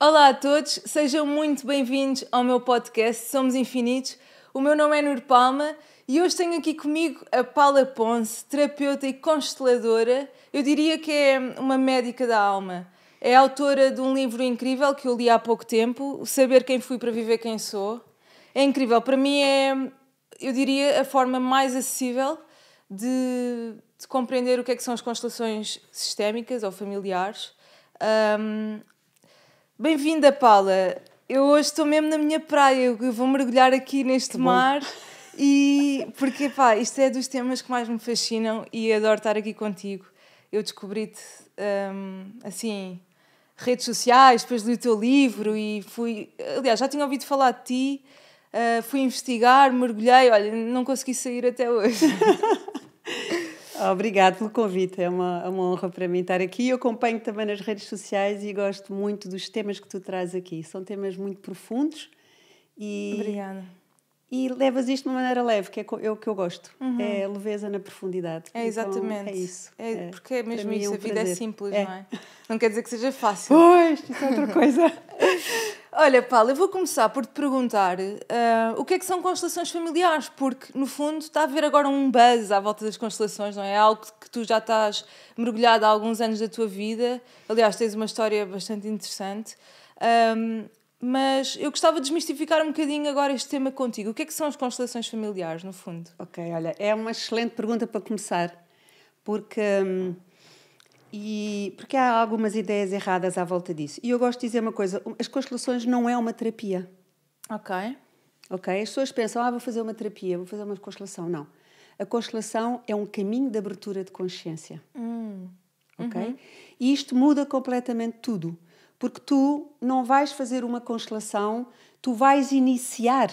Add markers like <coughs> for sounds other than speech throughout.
Olá a todos, sejam muito bem-vindos ao meu podcast Somos Infinitos. O meu nome é Nur Palma e hoje tenho aqui comigo a Paula Ponce, terapeuta e consteladora. Eu diria que é uma médica da alma. É autora de um livro incrível que eu li há pouco tempo, O Saber Quem Fui para Viver Quem Sou. É incrível, para mim é, eu diria, a forma mais acessível de, de compreender o que é que são as constelações sistémicas ou familiares. Um, Bem-vinda, Paula. Eu hoje estou mesmo na minha praia, eu vou mergulhar aqui neste que mar. Bom. E porque, pá, isto é dos temas que mais me fascinam e adoro estar aqui contigo. Eu descobri-te, um, assim, redes sociais, depois li o teu livro e fui. Aliás, já tinha ouvido falar de ti, uh, fui investigar, mergulhei, olha, não consegui sair até hoje. <laughs> Obrigada pelo convite, é uma, é uma honra para mim estar aqui. Eu acompanho também nas redes sociais e gosto muito dos temas que tu traz aqui. São temas muito profundos e. Obrigada. E levas isto de uma maneira leve, que é, é o que eu gosto. Uhum. É leveza na profundidade. É então, exatamente. Então, é isso. É, é, porque é mesmo é isso, é um a vida é prazer. é simples, não é? Não quer dizer que seja fácil. Pois, isso é outra coisa. <laughs> Olha, Paulo, eu vou começar por te perguntar uh, o que é que são constelações familiares, porque no fundo está a haver agora um buzz à volta das constelações, não é? é algo que tu já estás mergulhado há alguns anos da tua vida. Aliás, tens uma história bastante interessante. Um, mas eu gostava de desmistificar um bocadinho agora este tema contigo. O que é que são as constelações familiares, no fundo? Ok, olha, é uma excelente pergunta para começar, porque. Hum e, porque há algumas ideias erradas à volta disso. E eu gosto de dizer uma coisa: as constelações não é uma terapia. Ok. Ok? As pessoas pensam, ah, vou fazer uma terapia, vou fazer uma constelação. Não. A constelação é um caminho de abertura de consciência. Hum. Ok? Uhum. E isto muda completamente tudo. Porque tu não vais fazer uma constelação, tu vais iniciar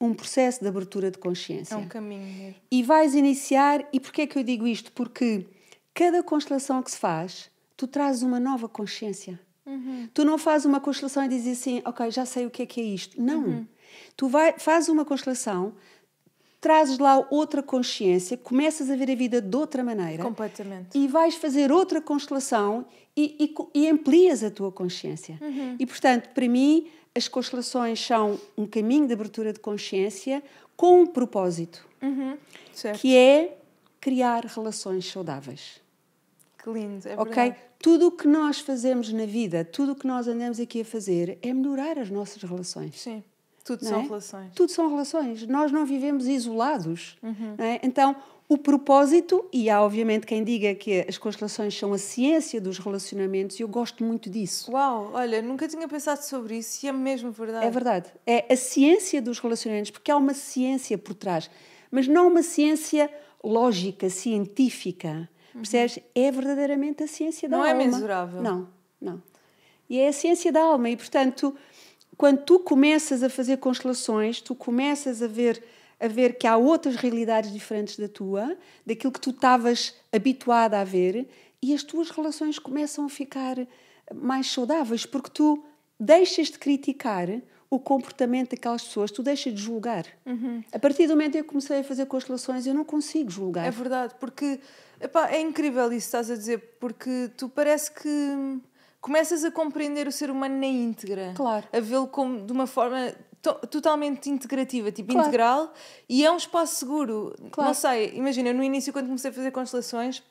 um processo de abertura de consciência. É um caminho E vais iniciar, e porquê é que eu digo isto? Porque Cada constelação que se faz, tu trazes uma nova consciência. Uhum. Tu não fazes uma constelação e dizes assim, ok, já sei o que é que é isto. Não. Uhum. Tu vai, fazes uma constelação, trazes lá outra consciência, começas a ver a vida de outra maneira. Completamente. E vais fazer outra constelação e, e, e amplias a tua consciência. Uhum. E, portanto, para mim, as constelações são um caminho de abertura de consciência com um propósito, uhum. que é criar relações saudáveis. Que lindo, é verdade. Ok? Tudo o que nós fazemos na vida, tudo o que nós andamos aqui a fazer é melhorar as nossas relações. Sim. Tudo não são é? relações. Tudo são relações. Nós não vivemos isolados. Uhum. É? Então, o propósito, e há obviamente quem diga que as constelações são a ciência dos relacionamentos, e eu gosto muito disso. Uau, olha, nunca tinha pensado sobre isso e é mesmo verdade. É verdade. É a ciência dos relacionamentos, porque há uma ciência por trás, mas não uma ciência lógica, científica. Uhum. Percebes? É verdadeiramente a ciência da não é alma. Não é mensurável. Não, não. E é a ciência da alma. E, portanto, quando tu começas a fazer constelações, tu começas a ver a ver que há outras realidades diferentes da tua, daquilo que tu estavas habituada a ver, e as tuas relações começam a ficar mais saudáveis, porque tu deixas de criticar o comportamento daquelas pessoas, tu deixas de julgar. Uhum. A partir do momento em que eu comecei a fazer constelações, eu não consigo julgar. É verdade, porque Epá, é incrível isso estás a dizer, porque tu parece que começas a compreender o ser humano na íntegra. Claro. A vê-lo como de uma forma to totalmente integrativa, tipo claro. integral, e é um espaço seguro. Claro. Não sei, imagina, no início quando comecei a fazer constelações,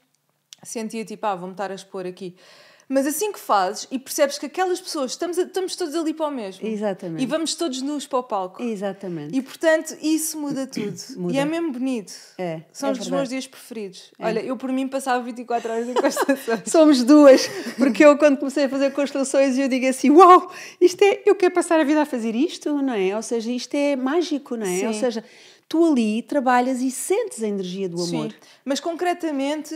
sentia tipo, ah, vou-me estar a expor aqui. Mas assim que fazes e percebes que aquelas pessoas estamos, estamos todos ali para o mesmo. Exatamente. E vamos todos nus para o palco. Exatamente. E portanto isso muda tudo. Muda. <coughs> E é mesmo bonito. É. São é os meus dias preferidos. É. Olha, eu por mim passava 24 horas em constelações. <laughs> Somos duas, porque eu quando comecei a fazer constelações eu digo assim: uau, isto é, eu quero passar a vida a fazer isto, não é? Ou seja, isto é mágico, não é? Sim. Ou seja, tu ali trabalhas e sentes a energia do amor. Sim, mas concretamente,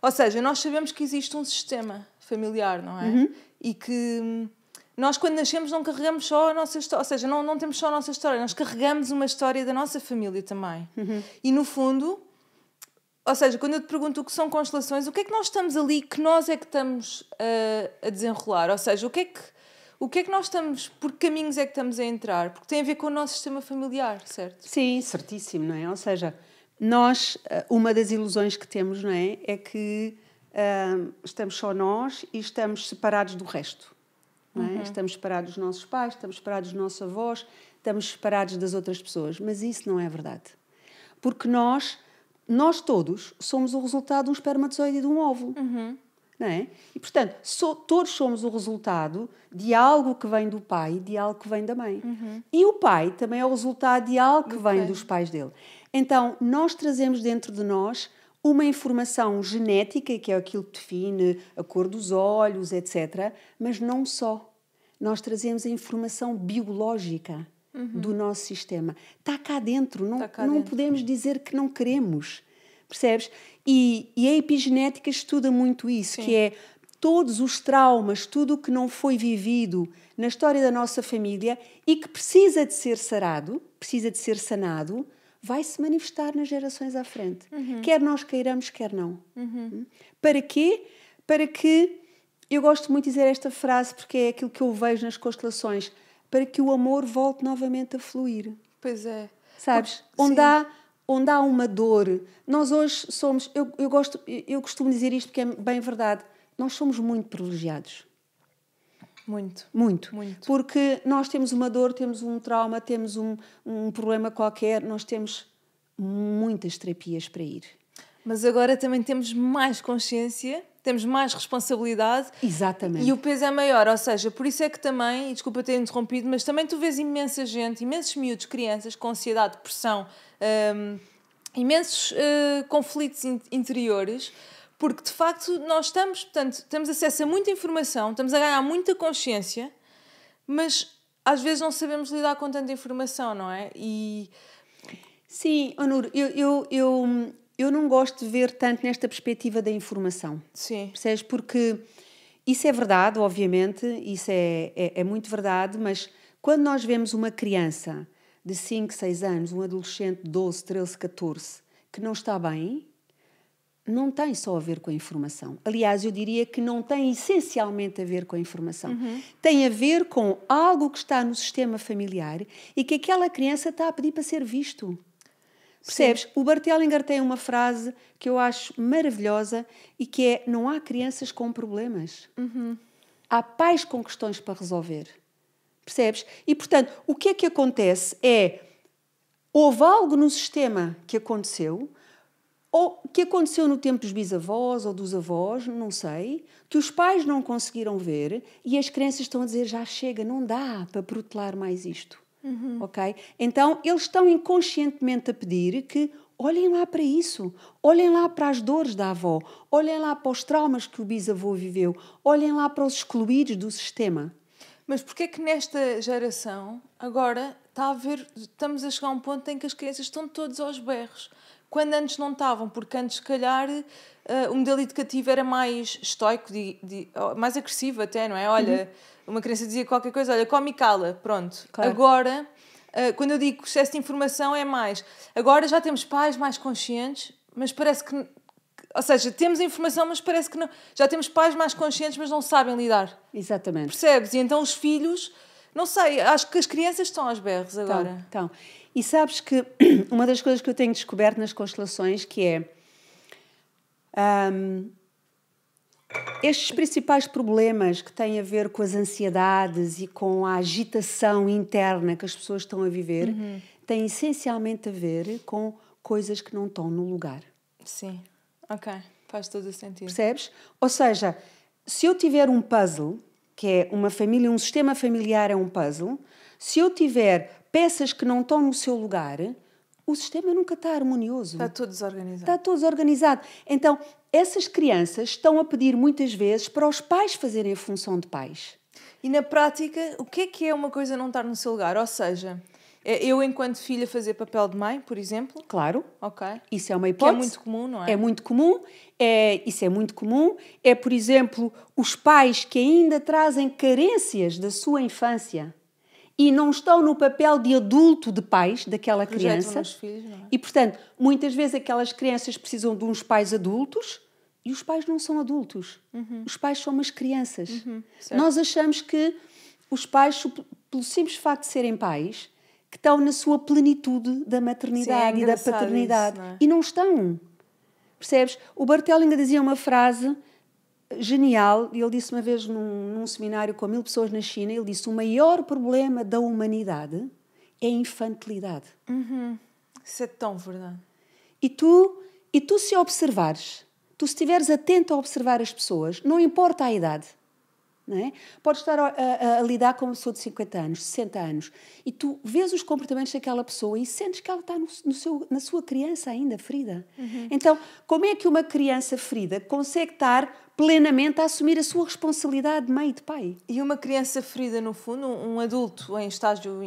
ou seja, nós sabemos que existe um sistema familiar, não é? Uhum. E que hum, nós, quando nascemos, não carregamos só a nossa história, ou seja, não, não temos só a nossa história, nós carregamos uma história da nossa família também. Uhum. E no fundo, ou seja, quando eu te pergunto o que são constelações, o que é que nós estamos ali, que nós é que estamos a, eh, a desenrolar? Ou seja, o que é que o que é que nós estamos, por que caminhos é que estamos a entrar? Porque tem a ver com o nosso sistema familiar, certo? Sim, certíssimo, não é? Ou seja, nós, eh, uma das ilusões que temos, não é? É que estamos só nós e estamos separados do resto. É? Uhum. Estamos separados dos nossos pais, estamos separados dos nossos avós, estamos separados das outras pessoas. Mas isso não é verdade. Porque nós, nós todos, somos o resultado de um espermatozoide e de um óvulo. Uhum. Não é? E, portanto, so, todos somos o resultado de algo que vem do pai e de algo que vem da mãe. Uhum. E o pai também é o resultado de algo que okay. vem dos pais dele. Então, nós trazemos dentro de nós uma informação genética, que é aquilo que define a cor dos olhos, etc., mas não só. Nós trazemos a informação biológica uhum. do nosso sistema. Está cá dentro, não, tá cá não dentro. podemos dizer que não queremos. Percebes? E, e a epigenética estuda muito isso, Sim. que é todos os traumas, tudo o que não foi vivido na história da nossa família e que precisa de ser sarado, precisa de ser sanado, vai se manifestar nas gerações à frente. Uhum. Quer nós queiramos, quer não. Uhum. Hum? Para quê? Para que. Eu gosto muito de dizer esta frase porque é aquilo que eu vejo nas constelações. Para que o amor volte novamente a fluir. Pois é. Sabes? Porque, onde há onde há uma dor. Nós hoje somos, eu, eu, gosto, eu costumo dizer isto porque é bem verdade, nós somos muito privilegiados. Muito. Muito. Muito. Porque nós temos uma dor, temos um trauma, temos um, um problema qualquer, nós temos muitas terapias para ir. Mas agora também temos mais consciência temos mais responsabilidade. Exatamente. E o peso é maior, ou seja, por isso é que também, desculpa ter interrompido, mas também tu vês imensa gente, imensos miúdos, crianças com ansiedade, depressão hum, imensos uh, conflitos interiores porque de facto nós estamos, portanto, temos acesso a muita informação, estamos a ganhar muita consciência, mas às vezes não sabemos lidar com tanta informação, não é? E... Sim, Onur, eu, eu, eu, eu não gosto de ver tanto nesta perspectiva da informação. Sim. Percebes? Porque isso é verdade, obviamente, isso é, é, é muito verdade, mas quando nós vemos uma criança de 5, 6 anos, um adolescente de 12, 13, 14, que não está bem, não tem só a ver com a informação. Aliás, eu diria que não tem essencialmente a ver com a informação. Uhum. Tem a ver com algo que está no sistema familiar e que aquela criança está a pedir para ser visto. Percebes? Sim. O Bartelinger tem uma frase que eu acho maravilhosa e que é: não há crianças com problemas. Uhum. Há pais com questões para resolver. Percebes? E portanto, o que é que acontece é houve algo no sistema que aconteceu ou que aconteceu no tempo dos bisavós ou dos avós, não sei, que os pais não conseguiram ver e as crianças estão a dizer já chega, não dá para protelar mais isto. Uhum. Ok? Então eles estão inconscientemente a pedir que olhem lá para isso, olhem lá para as dores da avó, olhem lá para os traumas que o bisavô viveu, olhem lá para os excluídos do sistema. Mas porquê é que nesta geração agora está a ver, estamos a chegar a um ponto em que as crianças estão todas aos berros? quando antes não estavam, porque antes, se calhar, uh, o modelo educativo era mais estoico, de, de, mais agressivo até, não é? Olha, uhum. uma criança dizia qualquer coisa, olha, come e cala, pronto. Claro. Agora, uh, quando eu digo excesso de informação, é mais. Agora já temos pais mais conscientes, mas parece que. Ou seja, temos a informação, mas parece que não. Já temos pais mais conscientes, mas não sabem lidar. Exatamente. Percebes? E então os filhos. Não sei, acho que as crianças estão às berros agora. Estão. E sabes que <clears throat> uma das coisas que eu tenho descoberto nas constelações que é um, estes principais problemas que têm a ver com as ansiedades e com a agitação interna que as pessoas estão a viver uhum. têm essencialmente a ver com coisas que não estão no lugar. Sim, ok, faz todo o sentido. Percebes? Ou seja, se eu tiver um puzzle, que é uma família, um sistema familiar é um puzzle, se eu tiver peças que não estão no seu lugar, o sistema nunca está harmonioso. Está tudo desorganizado. Está tudo desorganizado. Então, essas crianças estão a pedir muitas vezes para os pais fazerem a função de pais. E na prática, o que é que é uma coisa não estar no seu lugar? Ou seja, é eu enquanto filha fazer papel de mãe, por exemplo? Claro. Ok. Isso é uma hipótese. Que é muito comum, não é? É muito comum. É, isso é muito comum. É, por exemplo, os pais que ainda trazem carências da sua infância e não estão no papel de adulto de pais daquela criança. Filhos, é? E, portanto, muitas vezes aquelas crianças precisam de uns pais adultos e os pais não são adultos. Uhum. Os pais são umas crianças. Uhum, Nós achamos que os pais, pelo simples facto de serem pais, que estão na sua plenitude da maternidade Sim, é e da paternidade. Isso, não é? E não estão. Percebes? O ainda dizia uma frase genial, e ele disse uma vez num, num seminário com mil pessoas na China, ele disse o maior problema da humanidade é a infantilidade. Uhum. Isso é tão verdade. E tu, e tu se observares, tu se estiveres atento a observar as pessoas, não importa a idade, não é? Podes estar a, a, a, lidar com uma pessoa de 50 anos, 60 anos, e tu vês os comportamentos daquela pessoa e sentes que ela está no, no seu, na sua criança ainda ferida. Uhum. Então, como é que uma criança ferida consegue estar plenamente a assumir a sua responsabilidade de mãe e de pai. E uma criança ferida, no fundo, um adulto em estágio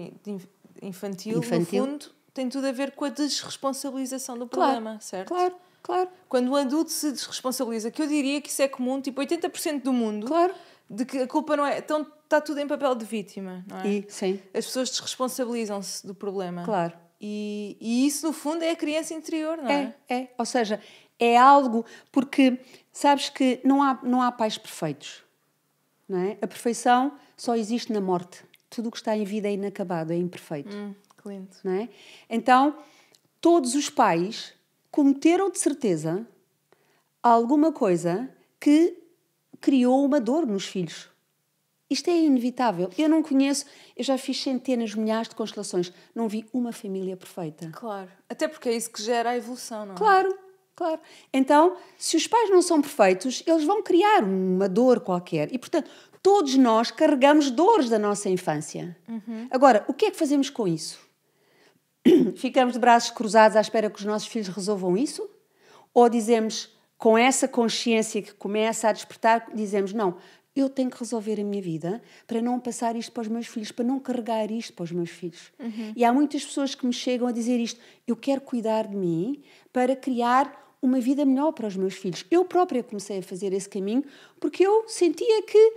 infantil, infantil. no fundo, tem tudo a ver com a desresponsabilização do problema, claro, certo? Claro, claro. Quando o adulto se desresponsabiliza, que eu diria que isso é comum, tipo 80% do mundo, claro. de que a culpa não é. Então está tudo em papel de vítima, não é? E, sim. As pessoas desresponsabilizam-se do problema. Claro. E, e, isso, no fundo, é a criança interior, não é? É, é. Ou seja, é algo. Porque Sabes que não há, não há pais perfeitos. Não é? A perfeição só existe na morte. Tudo o que está em vida é inacabado, é imperfeito. Hum, lindo. Não é? Então, todos os pais cometeram de certeza alguma coisa que criou uma dor nos filhos. Isto é inevitável. Eu não conheço, eu já fiz centenas, milhares de constelações, não vi uma família perfeita. Claro. Até porque é isso que gera a evolução, não é? Claro. Claro. Então, se os pais não são perfeitos, eles vão criar uma dor qualquer. E, portanto, todos nós carregamos dores da nossa infância. Uhum. Agora, o que é que fazemos com isso? <clears throat> Ficamos de braços cruzados à espera que os nossos filhos resolvam isso? Ou dizemos, com essa consciência que começa a despertar, dizemos, não, eu tenho que resolver a minha vida para não passar isto para os meus filhos, para não carregar isto para os meus filhos. Uhum. E há muitas pessoas que me chegam a dizer isto, eu quero cuidar de mim para criar uma vida melhor para os meus filhos. Eu própria comecei a fazer esse caminho porque eu sentia que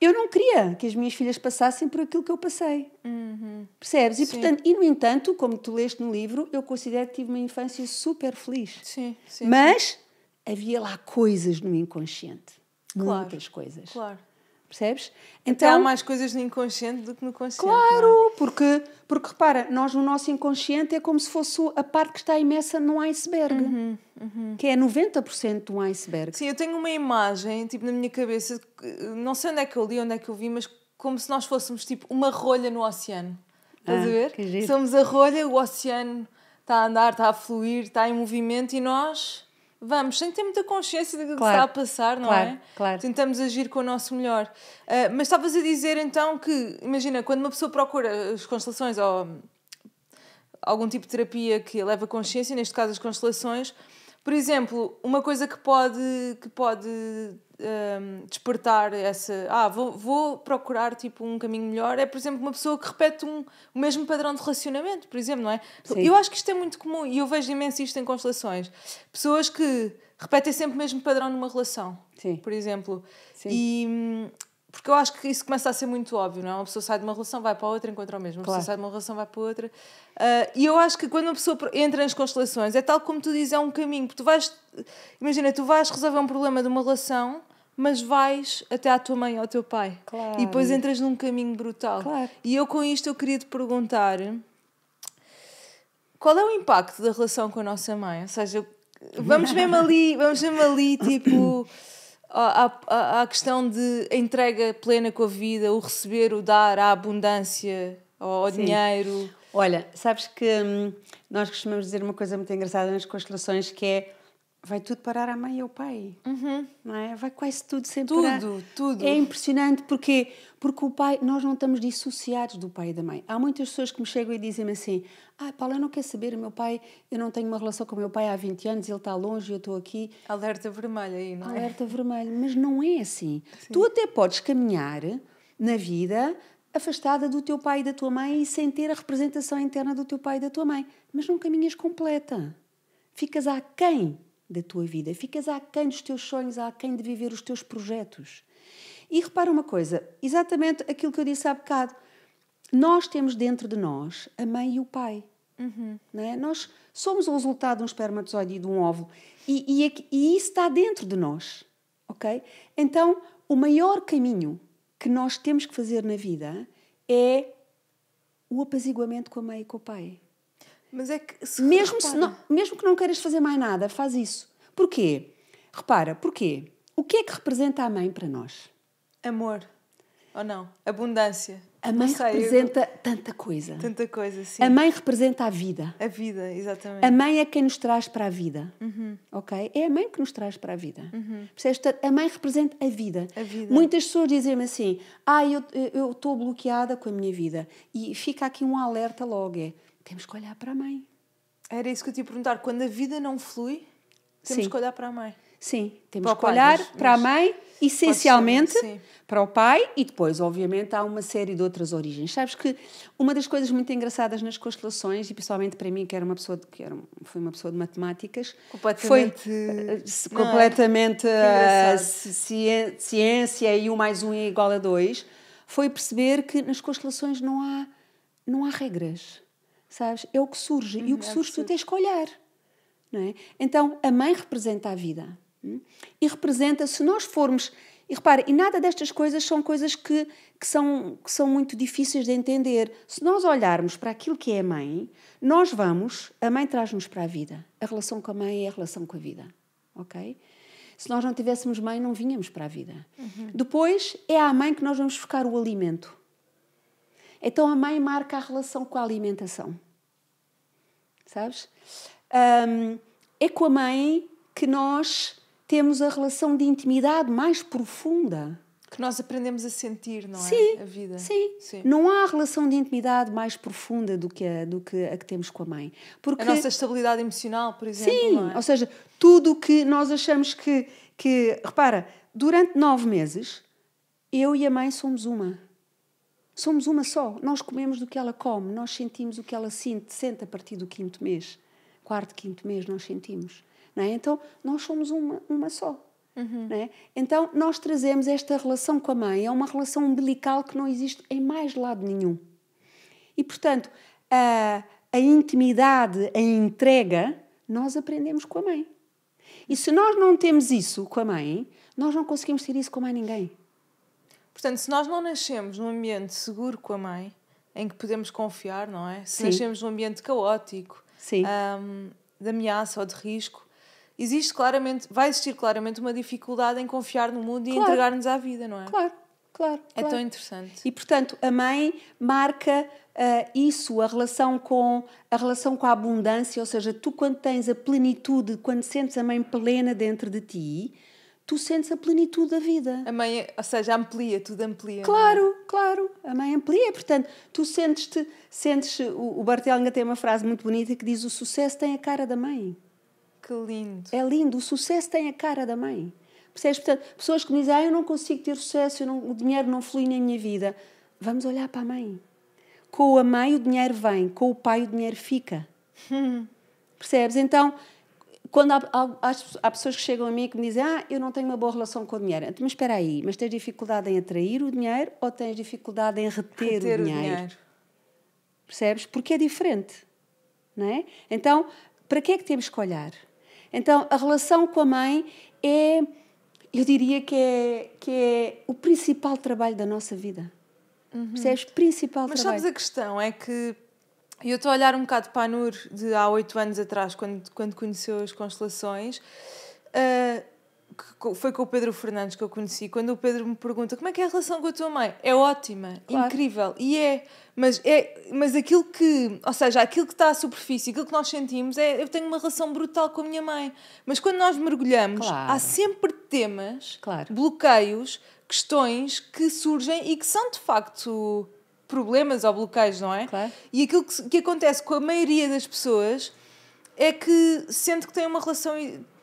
eu não queria que as minhas filhas passassem por aquilo que eu passei. Uhum. Percebes? E, portanto, e, no entanto, como tu leste no livro, eu considero que tive uma infância super feliz. Sim, sim. Mas havia lá coisas no inconsciente. Claro. Muitas coisas. Claro. Percebes? Então, Até então, há mais coisas no inconsciente do que no consciente. É? Claro, é? porque, porque repara, nós no nosso inconsciente é como se fosse a parte que está imersa no iceberg, uhum, uhum. que é 90% do iceberg. Sim, eu tenho uma imagem tipo, na minha cabeça, não sei onde é que eu li, onde é que eu vi, mas como se nós fôssemos tipo uma rolha no oceano. Estás ah, a ver? Somos a rolha, o oceano está a andar, está a fluir, está em movimento e nós vamos, sem ter muita consciência daquilo claro, que está a passar, não claro, é? Claro. Tentamos agir com o nosso melhor. Uh, mas estavas a dizer então que, imagina, quando uma pessoa procura as constelações ou algum tipo de terapia que leva consciência, neste caso as constelações, por exemplo, uma coisa que pode, que pode um, despertar essa. Ah, vou, vou procurar tipo um caminho melhor. É, por exemplo, uma pessoa que repete um, o mesmo padrão de relacionamento, por exemplo, não é? Sim. Eu acho que isto é muito comum e eu vejo imenso isto em constelações. Pessoas que repetem sempre o mesmo padrão numa relação, Sim. por exemplo. Sim. Hum, porque eu acho que isso começa a ser muito óbvio, não é? Uma pessoa sai de uma relação, vai para outra, encontra o mesmo. Uma claro. pessoa sai de uma relação, vai para outra. Uh, e eu acho que quando uma pessoa entra nas constelações, é tal como tu dizes, é um caminho. Porque tu vais, imagina, tu vais resolver um problema de uma relação, mas vais até à tua mãe ou ao teu pai. Claro. E depois entras num caminho brutal. Claro. E eu com isto eu queria te perguntar qual é o impacto da relação com a nossa mãe? Ou seja, vamos mesmo ali, vamos mesmo ali, tipo à, a a questão de entrega plena com a vida, o receber, o dar, a abundância, ao dinheiro. Olha, sabes que hum, nós costumamos dizer uma coisa muito engraçada nas constelações que é vai tudo parar à mãe e ao pai. Uhum. Não é? Vai quase tudo sempre Tudo, parar. tudo. É impressionante porque porque o pai, nós não estamos dissociados do pai e da mãe. Há muitas pessoas que me chegam e dizem-me assim: "Ah, Paula, eu não quero saber, o meu pai, eu não tenho uma relação com o meu pai há 20 anos, ele está longe, eu estou aqui". Alerta vermelho aí, não é? Alerta vermelho mas não é assim. Sim. Tu até podes caminhar na vida afastada do teu pai e da tua mãe e sem ter a representação interna do teu pai e da tua mãe, mas não caminhas completa. Ficas aquém da tua vida. Ficas aquém dos teus sonhos, aquém de viver os teus projetos. E repara uma coisa, exatamente aquilo que eu disse há bocado. Nós temos dentro de nós a mãe e o pai. Uhum. É? Nós somos o resultado de um espermatozoide e de um óvulo. E, e, é e isso está dentro de nós. ok? Então, o maior caminho que nós temos que fazer na vida é o apaziguamento com a mãe e com o pai. Mas é que se mesmo, repara... se não, mesmo que não queiras fazer mais nada, faz isso. Porquê? Repara, porquê? O que é que representa a mãe para nós? Amor. Ou não? Abundância. A mãe sei, representa eu... tanta coisa. Tanta coisa, sim. A mãe representa a vida. A vida, exatamente. A mãe é quem nos traz para a vida. Uhum. Ok? É a mãe que nos traz para a vida. Uhum. A mãe representa a vida. A vida. Muitas pessoas dizem-me assim: ah, eu estou bloqueada com a minha vida. E fica aqui um alerta logo: é temos que olhar para a mãe. Era isso que eu te ia perguntar. Quando a vida não flui, temos sim. que olhar para a mãe. Sim, temos que pai, olhar mas, para a mãe, essencialmente para o pai, e depois, obviamente, há uma série de outras origens. Sabes que uma das coisas muito engraçadas nas constelações, e principalmente para mim, que era uma pessoa de, que era, foi uma pessoa de matemáticas, completamente, foi eh, não, é? completamente eh, ciência e um mais um é igual a dois, foi perceber que nas constelações não há, não há regras sabes? É o que surge. Uhum, e é o que surge tu tens que olhar. Não é? Então, a mãe representa a vida. Hum? E representa, se nós formos. E repara, e nada destas coisas são coisas que, que, são, que são muito difíceis de entender. Se nós olharmos para aquilo que é a mãe, nós vamos, a mãe traz-nos para a vida. A relação com a mãe é a relação com a vida, ok? Se nós não tivéssemos mãe, não vinhamos para a vida. Uhum. Depois, é à mãe que nós vamos buscar o alimento. Então a mãe marca a relação com a alimentação sabes? Um, é com a mãe que nós temos a relação de intimidade mais profunda. Que nós aprendemos a sentir, não é? sim, é? A vida. Sim. sim. Não há relação de intimidade mais profunda do que a, do que, a que temos com a mãe. Porque... A nossa estabilidade emocional, por exemplo. Sim, é? ou seja, tudo o que nós achamos que, que. Repara, durante nove meses, eu e a mãe somos uma. Somos uma só. Nós comemos do que ela come, nós sentimos o que ela sente, sente a partir do quinto mês. Quarto, quinto mês, nós sentimos. Não é? Então, nós somos uma, uma só. Uhum. É? Então, nós trazemos esta relação com a mãe, é uma relação umbilical que não existe em mais lado nenhum. E, portanto, a, a intimidade, a entrega, nós aprendemos com a mãe. E se nós não temos isso com a mãe, nós não conseguimos ter isso com mais ninguém. Portanto, se nós não nascemos num ambiente seguro com a mãe, em que podemos confiar, não é? Se Sim. nascemos num ambiente caótico, um, de ameaça ou de risco, existe claramente, vai existir claramente uma dificuldade em confiar no mundo claro. e entregar-nos à vida, não é? Claro, claro. É claro. tão interessante. E portanto, a mãe marca uh, isso, a relação com a relação com a abundância, ou seja, tu quando tens a plenitude, quando sentes a mãe plena dentro de ti, tu sentes a plenitude da vida. A mãe, ou seja, amplia, tudo amplia. É? Claro, é? claro, a mãe amplia, portanto, tu sentes-te, sentes, o, o Bartelga tem uma frase muito bonita que diz o sucesso tem a cara da mãe. Que lindo. É lindo, o sucesso tem a cara da mãe. Percebes? Portanto, pessoas que me dizem, ah, eu não consigo ter sucesso, não, o dinheiro não flui na minha vida. Vamos olhar para a mãe. Com a mãe o dinheiro vem, com o pai o dinheiro fica. <laughs> Percebes? Então, quando há, há, há, pessoas que chegam a mim que me dizem ah, eu não tenho uma boa relação com o dinheiro. Então, mas espera aí, mas tens dificuldade em atrair o dinheiro ou tens dificuldade em reter, reter o, dinheiro? o, dinheiro? Percebes? Porque é diferente, não é? Então, para que é que temos que olhar? Então, a relação com a mãe é, eu diria que é, que é o principal trabalho da nossa vida. Uhum. Percebes? Principal mas trabalho. Mas sabes, a questão é que e eu estou a olhar um bocado para a Nur de há oito anos atrás, quando, quando conheceu as constelações. Uh, que foi com o Pedro Fernandes que eu conheci. Quando o Pedro me pergunta como é que é a relação com a tua mãe, é ótima, claro. incrível. E é mas, é, mas aquilo que, ou seja, aquilo que está à superfície, aquilo que nós sentimos, é eu tenho uma relação brutal com a minha mãe. Mas quando nós mergulhamos, claro. há sempre temas, claro. bloqueios, questões que surgem e que são de facto problemas ou bloqueios, não é? Claro. E aquilo que, que acontece com a maioria das pessoas é que sente que tem uma relação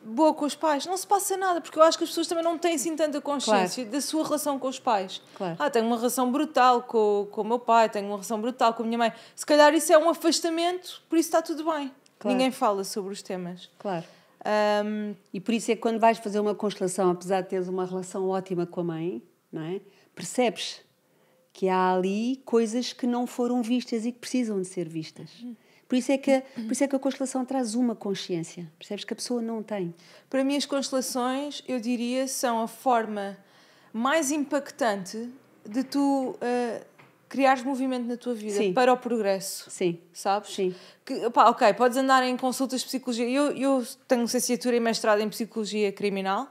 boa com os pais. Não se passa nada, porque eu acho que as pessoas também não têm assim tanta consciência claro. da sua relação com os pais. Claro. Ah, tenho uma relação brutal com, com o meu pai, tenho uma relação brutal com a minha mãe. Se calhar isso é um afastamento, por isso está tudo bem. Claro. Ninguém fala sobre os temas. Claro. Um... E por isso é que quando vais fazer uma constelação, apesar de teres uma relação ótima com a mãe, não é? percebes que há ali coisas que não foram vistas e que precisam de ser vistas. Por isso, é que, por isso é que a constelação traz uma consciência, percebes que a pessoa não tem. Para mim, as constelações, eu diria, são a forma mais impactante de tu uh, criares movimento na tua vida Sim. para o progresso. Sim. Sabes? Sim. Que, ok, podes andar em consultas de psicologia. Eu, eu tenho licenciatura e mestrado em psicologia criminal.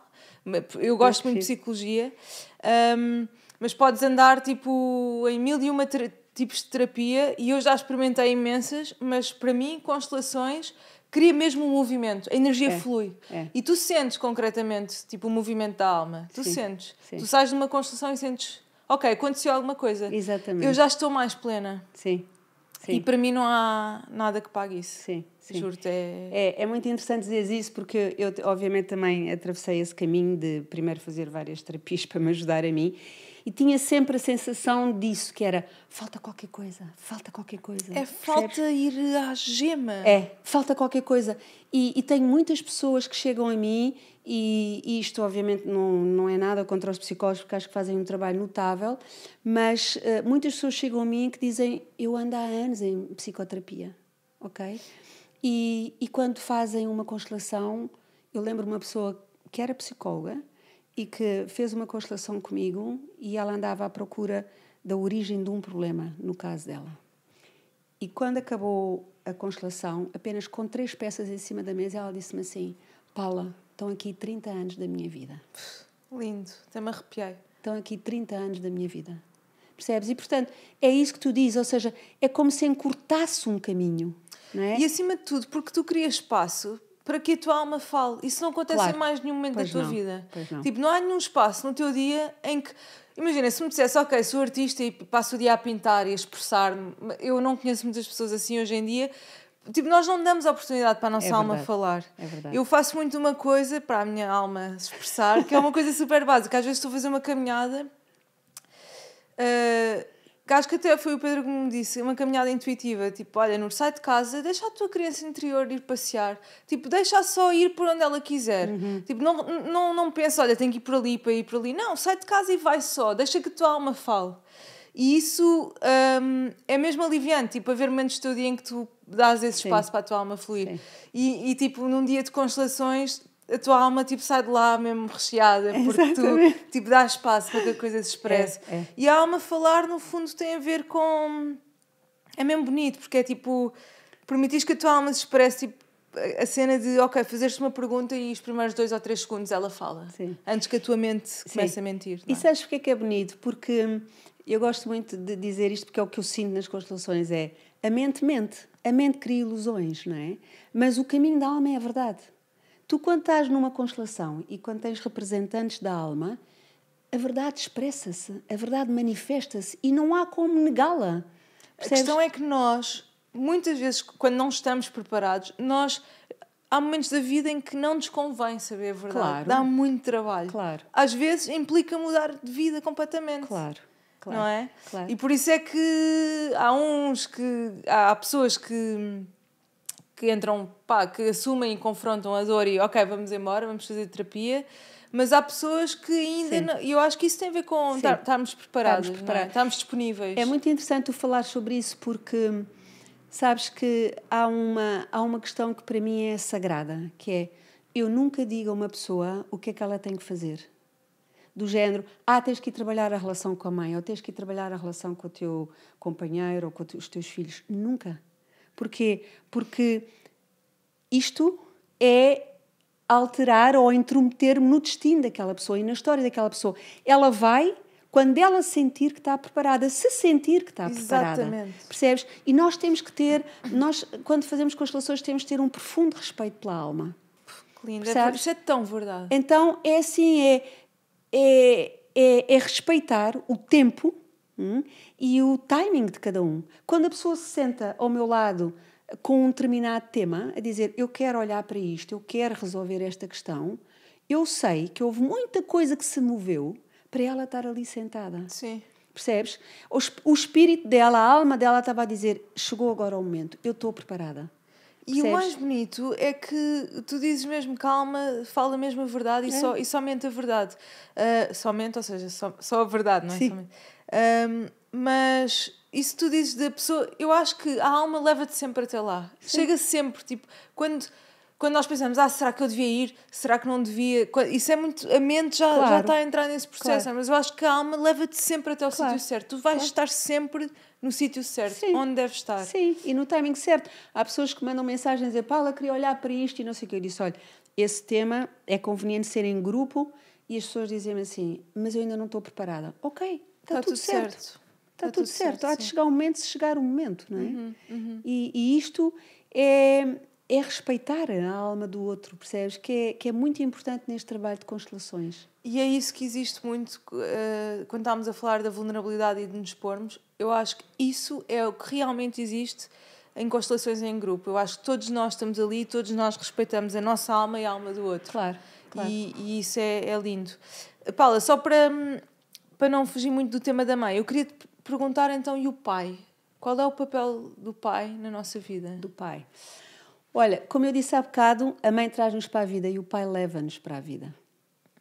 Eu gosto é muito de psicologia. Um, mas podes andar tipo em mil e uma tipos de terapia e eu já experimentei imensas, mas para mim, constelações cria mesmo um movimento, a energia é, flui. É. E tu sentes concretamente, tipo, o movimento da alma. Tu sim, sentes. Sim. Tu sais de uma constelação e sentes, ok, aconteceu alguma coisa. Exatamente. Eu já estou mais plena. Sim. sim. E para mim não há nada que pague isso. Sim. Sim. Juro-te. É... é... É, muito interessante dizer isso, porque eu, obviamente, também atravessei esse caminho de primeiro fazer várias terapias <laughs> para me ajudar a mim e tinha sempre a sensação disso, que era falta qualquer coisa, falta qualquer coisa. É percebes? falta ir à gema. É, falta qualquer coisa. E, e tenho muitas pessoas que chegam a mim, e, e, isto obviamente não, não é nada contra os psicólogos, porque acho que fazem um trabalho notável, mas uh, muitas pessoas chegam a mim que dizem: Eu ando há anos em psicoterapia, ok? E, e quando fazem uma constelação, eu lembro uma pessoa que era psicóloga e que fez uma constelação comigo e ela andava à procura da origem de um problema, no caso dela. E quando acabou a constelação, apenas com três peças em cima da mesa, ela disse-me assim: Paula, estão aqui 30 anos da minha vida. Lindo, até me arrepiei. Estão aqui 30 anos da minha vida. Percebes? E portanto, é isso que tu dizes, ou seja, é como se encurtasse um caminho. É? E acima de tudo, porque tu crias espaço para que a tua alma fale. Isso não acontece claro. em mais nenhum momento pois da tua não. vida. Não. Tipo, não há nenhum espaço no teu dia em que. Imagina, se me dissesse, ok, sou artista e passo o dia a pintar e a expressar-me, eu não conheço muitas pessoas assim hoje em dia. Tipo, nós não damos a oportunidade para a nossa é alma falar. É verdade. Eu faço muito uma coisa para a minha alma se expressar, que é uma coisa super básica. Às vezes estou a fazer uma caminhada. Uh, que acho que até foi o Pedro que me disse, uma caminhada intuitiva, tipo, olha, não sai de casa, deixa a tua criança interior ir passear, tipo, deixa só ir por onde ela quiser, uhum. tipo, não, não, não pensa, olha, tenho que ir por ali para ir por ali, não, sai de casa e vai só, deixa que a tua alma fale. E isso um, é mesmo aliviante, tipo, haver momentos do teu dia em que tu dás esse espaço Sim. para a tua alma fluir. E, e, tipo, num dia de constelações, a tua alma tipo, sai de lá mesmo recheada, <laughs> porque Exatamente. tu tipo, dá espaço para que a coisa se expresse. É, é. E a alma falar, no fundo, tem a ver com. É mesmo bonito, porque é tipo. permitis que a tua alma se expresse, tipo, a cena de, ok, fazeres uma pergunta e os primeiros dois ou três segundos ela fala. Sim. Antes que a tua mente comece Sim. a mentir. É? E sabes porque é que é bonito? Porque hum, eu gosto muito de dizer isto, porque é o que eu sinto nas constelações: é a mente mente. A mente cria ilusões, não é? Mas o caminho da alma é a verdade. Tu, quando estás numa constelação e quando tens representantes da alma, a verdade expressa-se, a verdade manifesta-se e não há como negá-la. A questão é que nós, muitas vezes, quando não estamos preparados, nós há momentos da vida em que não nos convém saber a verdade. Claro. Dá muito trabalho. Claro. Às vezes implica mudar de vida completamente. Claro. Claro, não é? Claro. E por isso é que há uns que há pessoas que que entram, pá, que assumem e confrontam a dor e, ok, vamos embora, vamos fazer terapia. Mas há pessoas que ainda. Não, eu acho que isso tem a ver com estar, tá, estarmos preparados, estarmos, preparados. É? disponíveis. É muito interessante tu falar sobre isso porque sabes que há uma, há uma questão que para mim é sagrada, que é eu nunca digo a uma pessoa o que é que ela tem que fazer. Do género, ah, tens que ir trabalhar a relação com a mãe, ou tens que ir trabalhar a relação com o teu companheiro ou com os teus filhos. Nunca. Porquê? Porque isto é alterar ou intrometer-me no destino daquela pessoa e na história daquela pessoa. Ela vai quando ela sentir que está preparada, se sentir que está Exatamente. preparada. Percebes? E nós temos que ter, nós quando fazemos constelações temos que ter um profundo respeito pela alma. Que lindo, isso é tão verdade. Então é assim, é, é, é, é respeitar o tempo hum, e o timing de cada um. Quando a pessoa se senta ao meu lado eh, com um determinado tema, a dizer eu quero olhar para isto, eu quero resolver esta questão, eu sei que houve muita coisa que se moveu para ela estar ali sentada. Sim. Percebes? O, o espírito dela, a alma dela estava a dizer: chegou agora o momento, eu estou preparada. E Percebes? o mais bonito é que tu dizes mesmo calma, fala mesmo a verdade e, é. só, e somente a verdade. Uh, somente, ou seja, só, só a verdade, não é? Sim. Somente. Um, mas isso tu dizes da pessoa, eu acho que a alma leva-te sempre até lá. Sim. Chega sempre, tipo, quando, quando nós pensamos, ah, será que eu devia ir? Será que não devia? Isso é muito. A mente já, claro. já está a entrar nesse processo, claro. É? mas eu acho que a alma leva-te sempre até o claro. sítio certo. Tu vais estar sempre no sítio certo, Sim. onde deve estar. Sim, e no timing certo. Há pessoas que mandam mensagens a dizer, Paula, queria olhar para isto e não sei o que. Eu disse, olha, esse tema é conveniente ser em grupo e as pessoas dizem assim, mas eu ainda não estou preparada. Ok está, tá tudo, tudo, certo. certo. Está, está tudo, tudo certo. certo. Há de chegar o um momento se chegar o um momento, não é? Uhum, uhum. E, e, isto é, é respeitar a alma do outro, percebes? Que é, que é muito importante neste trabalho de constelações. E é isso que existe muito uh, quando estávamos a falar da vulnerabilidade e de nos expormos. Eu acho que isso é o que realmente existe em constelações em grupo. Eu acho que todos nós estamos ali, todos nós respeitamos a nossa alma e a alma do outro. Claro. claro. E, e isso é, é lindo. Paula, só para hum, para não fugir muito do tema da mãe, eu queria te perguntar então, e o pai? Qual é o papel do pai na nossa vida? Do pai. Olha, como eu disse há bocado, a mãe traz-nos para a vida e o pai leva-nos para a vida.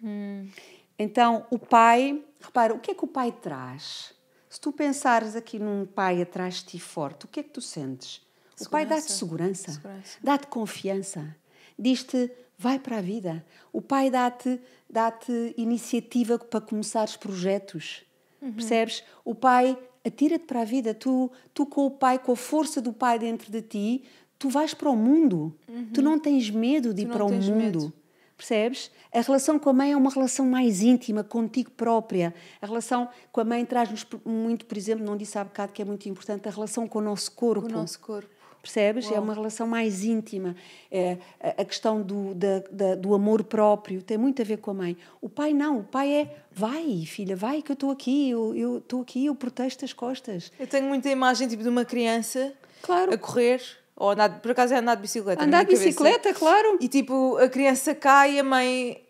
Hum. Então, o pai, repara, o que é que o pai traz? Se tu pensares aqui num pai atrás de ti forte, o que é que tu sentes? Segurança. O pai dá-te segurança, segurança. dá-te confiança, diz-te Vai para a vida. O pai dá-te dá iniciativa para começares projetos. Uhum. Percebes? O pai atira-te para a vida. Tu, tu, com o pai, com a força do pai dentro de ti, tu vais para o mundo. Uhum. Tu não tens medo de tu ir para o mundo. Medo. Percebes? A relação com a mãe é uma relação mais íntima, contigo própria. A relação com a mãe traz-nos muito, por exemplo, não disse há bocado que é muito importante, a relação com o nosso corpo. Com o nosso corpo percebes? É Uau. É uma relação mais íntima. É, a questão do, da, da, do amor próprio tem muito a ver com a mãe. O pai não, o pai é vai, filha, vai que eu estou aqui, eu estou aqui, eu protesto as costas. Eu tenho muita imagem tipo de uma criança claro. a correr. Ou andar, por acaso é andar de bicicleta. É? Andar de bicicleta, claro. E tipo, a criança cai e a mãe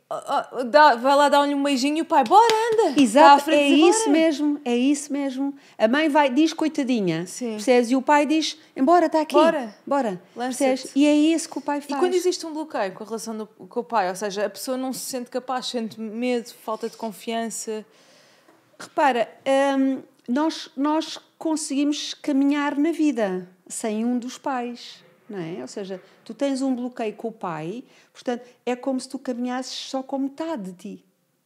dá, vai lá dar-lhe um beijinho e o pai, bora, anda! Exato, é isso bora. mesmo, é isso mesmo. A mãe vai, diz coitadinha, Sim. percebes? E o pai diz, embora, está aqui, bora, bora. E é isso que o pai faz. E quando existe um bloqueio com a relação do, com o pai, ou seja, a pessoa não se sente capaz, sente medo, falta de confiança... Repara, hum, nós, nós conseguimos caminhar na vida sem um dos pais não é? Ou seja, tu tens um bloqueio com o pai, portanto, é como se tu caminhasses só com metade de ti.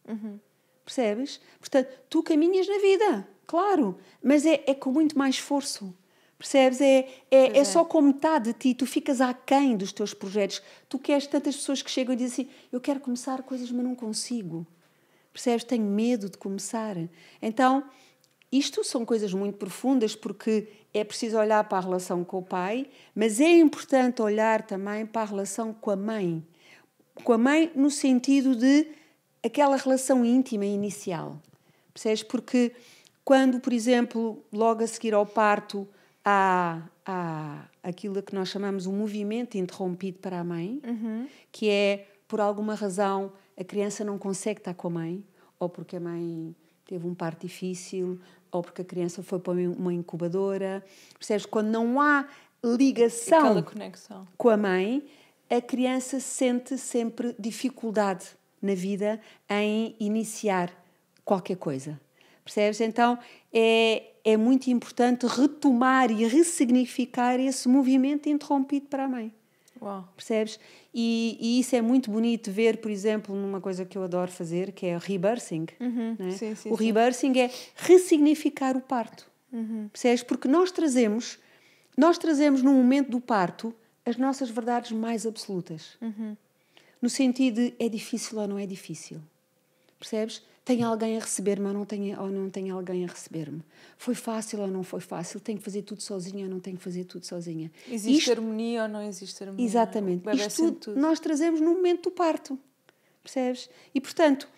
Uhum. Percebes? Portanto, tu caminhas na vida, claro, mas é, é com muito mais esforço. Percebes? É, é, é, é, só com metade de ti, tu ficas aquém dos teus projetos. Tu queres tantas pessoas que chegam e dizem assim: Eu quero começar coisas, mas não consigo. Percebes? Tenho medo de começar. Então, isto são coisas muito profundas porque é preciso olhar para a relação com o pai, mas é importante olhar também para a relação com a mãe. Com a mãe, no sentido de aquela relação íntima inicial. Percebes? Porque quando, por exemplo, logo a seguir ao parto, há, há aquilo que nós chamamos o movimento interrompido para a mãe, uhum. que é, por alguma razão, a criança não consegue estar com a mãe, ou porque a mãe teve um parto difícil, ou porque a criança foi para uma incubadora. Percebes? Quando não há ligação com a mãe, a criança sente sempre dificuldade na vida em iniciar qualquer coisa. Percebes? Então é, é muito importante retomar e ressignificar esse movimento interrompido para a mãe. Uau. Percebes? E, e, isso é muito bonito ver, por exemplo, numa coisa que eu adoro fazer, que é rebirthing. Uhum. Né? Sim, sim, o rebirthing é ressignificar o parto. Uhum. Percebes? Porque nós trazemos, nós trazemos no momento do parto as nossas verdades mais absolutas. Uhum. No sentido de é difícil ou não é difícil percebes? Tem alguém a receber-me ou não tem, alguém a receber-me? Foi fácil ou não foi fácil? Tenho que fazer tudo sozinha ou não tenho que fazer tudo sozinha? Existe Isto, harmonia ou não existe harmonia? Exatamente. Isto tudo, nós trazemos no momento do parto, percebes? E, portanto,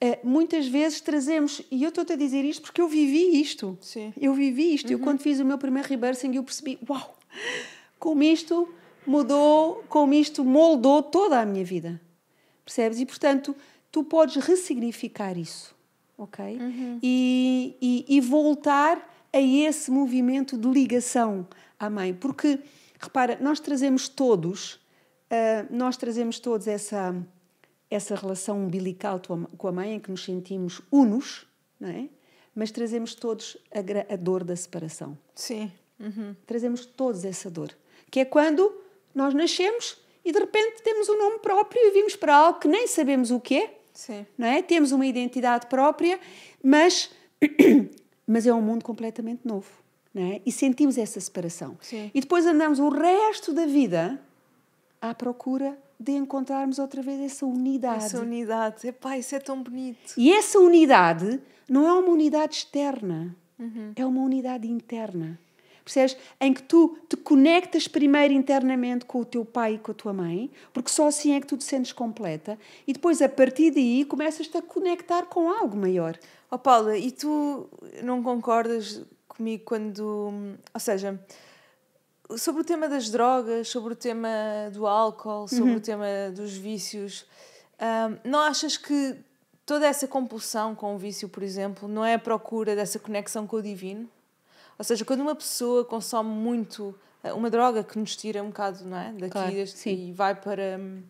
eh, muitas vezes trazemos, e eu estou-te a dizer isto porque eu vivi isto. Sim. Eu vivi isto. Uhum. Eu, quando fiz o meu primeiro rebirthing, eu percebi: uau, como isto mudou, como isto moldou toda a minha vida. Percebes? E portanto, tu podes ressignificar isso, ok? Uhum. E, e, e, voltar a esse movimento de ligação à mãe, porque repara, nós trazemos todos, uh, nós trazemos todos essa essa relação umbilical com a mãe em que nos sentimos unos, não é? Mas trazemos todos a, a dor da separação. Sim. Uhum. Trazemos todos essa dor, que é quando nós nascemos e de repente temos um nome próprio e vimos para algo que nem sabemos o que é, Sim. Não é? Temos uma identidade própria, mas, <clears throat> mas é um mundo completamente novo. Não é? E sentimos essa separação. Sim. E depois andamos o resto da vida à procura de encontrarmos outra vez essa unidade. Essa unidade, epá, isso é tão bonito. E essa unidade não é uma unidade externa, uhum. é uma unidade interna percebes? Em que tu te conectas primeiro internamente com o teu pai e com a tua mãe, porque só assim é que tu te sentes completa, e depois a partir daí começas-te a conectar com algo maior. Ó oh, Paula, e tu não concordas comigo quando. Ou seja, sobre o tema das drogas, sobre o tema do álcool, sobre uhum. o tema dos vícios, um, não achas que toda essa compulsão com o vício, por exemplo, não é a procura dessa conexão com o divino? Ou seja, quando uma pessoa consome muito eh, uma droga que nos tira um bocado não é? daqui claro, deste, e vai para, hum,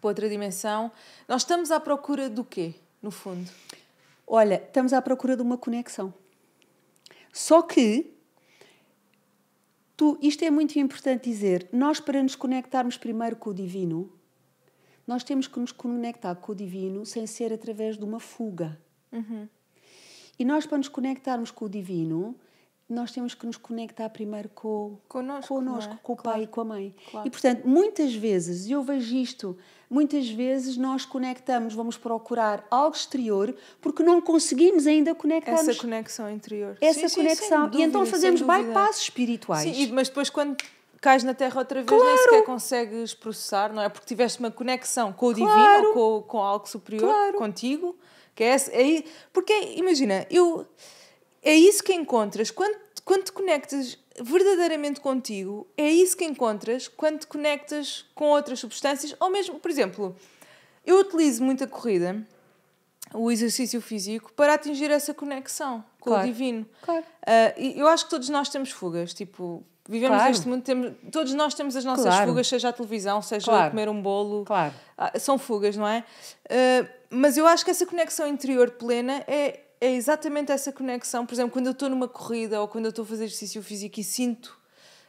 para outra dimensão, nós estamos à procura do quê, no fundo? Olha, estamos à procura de uma conexão. Só que tu, isto é muito importante dizer, nós para nos conectarmos primeiro com o divino, nós temos que nos conectar com o divino sem ser através de uma fuga. Uhum. E nós, para nos conectarmos com o divino, nós temos que nos conectar primeiro com conosco, conosco é? com o claro. pai e com a mãe. Claro. E portanto, muitas vezes, eu vejo isto, muitas vezes nós conectamos, vamos procurar algo exterior porque não conseguimos ainda conectar essa conexão interior. Essa sim, conexão. Sim, dúvida, e então fazemos bypasses espirituais. Sim, mas depois quando cais na terra outra vez, claro. nem sequer consegues processar, não é? Porque tiveste uma conexão com o claro. divino, com, com algo superior, contigo. Que é essa, é, porque, imagina, eu é isso que encontras quando, quando te conectas verdadeiramente contigo, é isso que encontras quando te conectas com outras substâncias, ou mesmo, por exemplo, eu utilizo muito a corrida, o exercício físico, para atingir essa conexão com claro. o divino. Claro. Uh, eu acho que todos nós temos fugas, tipo, vivemos claro. neste mundo, temos, todos nós temos as nossas claro. fugas, seja a televisão, seja claro. comer um bolo. Claro. Ah, são fugas, não é? Uh, mas eu acho que essa conexão interior plena é, é exatamente essa conexão. Por exemplo, quando eu estou numa corrida ou quando eu estou a fazer exercício físico e sinto.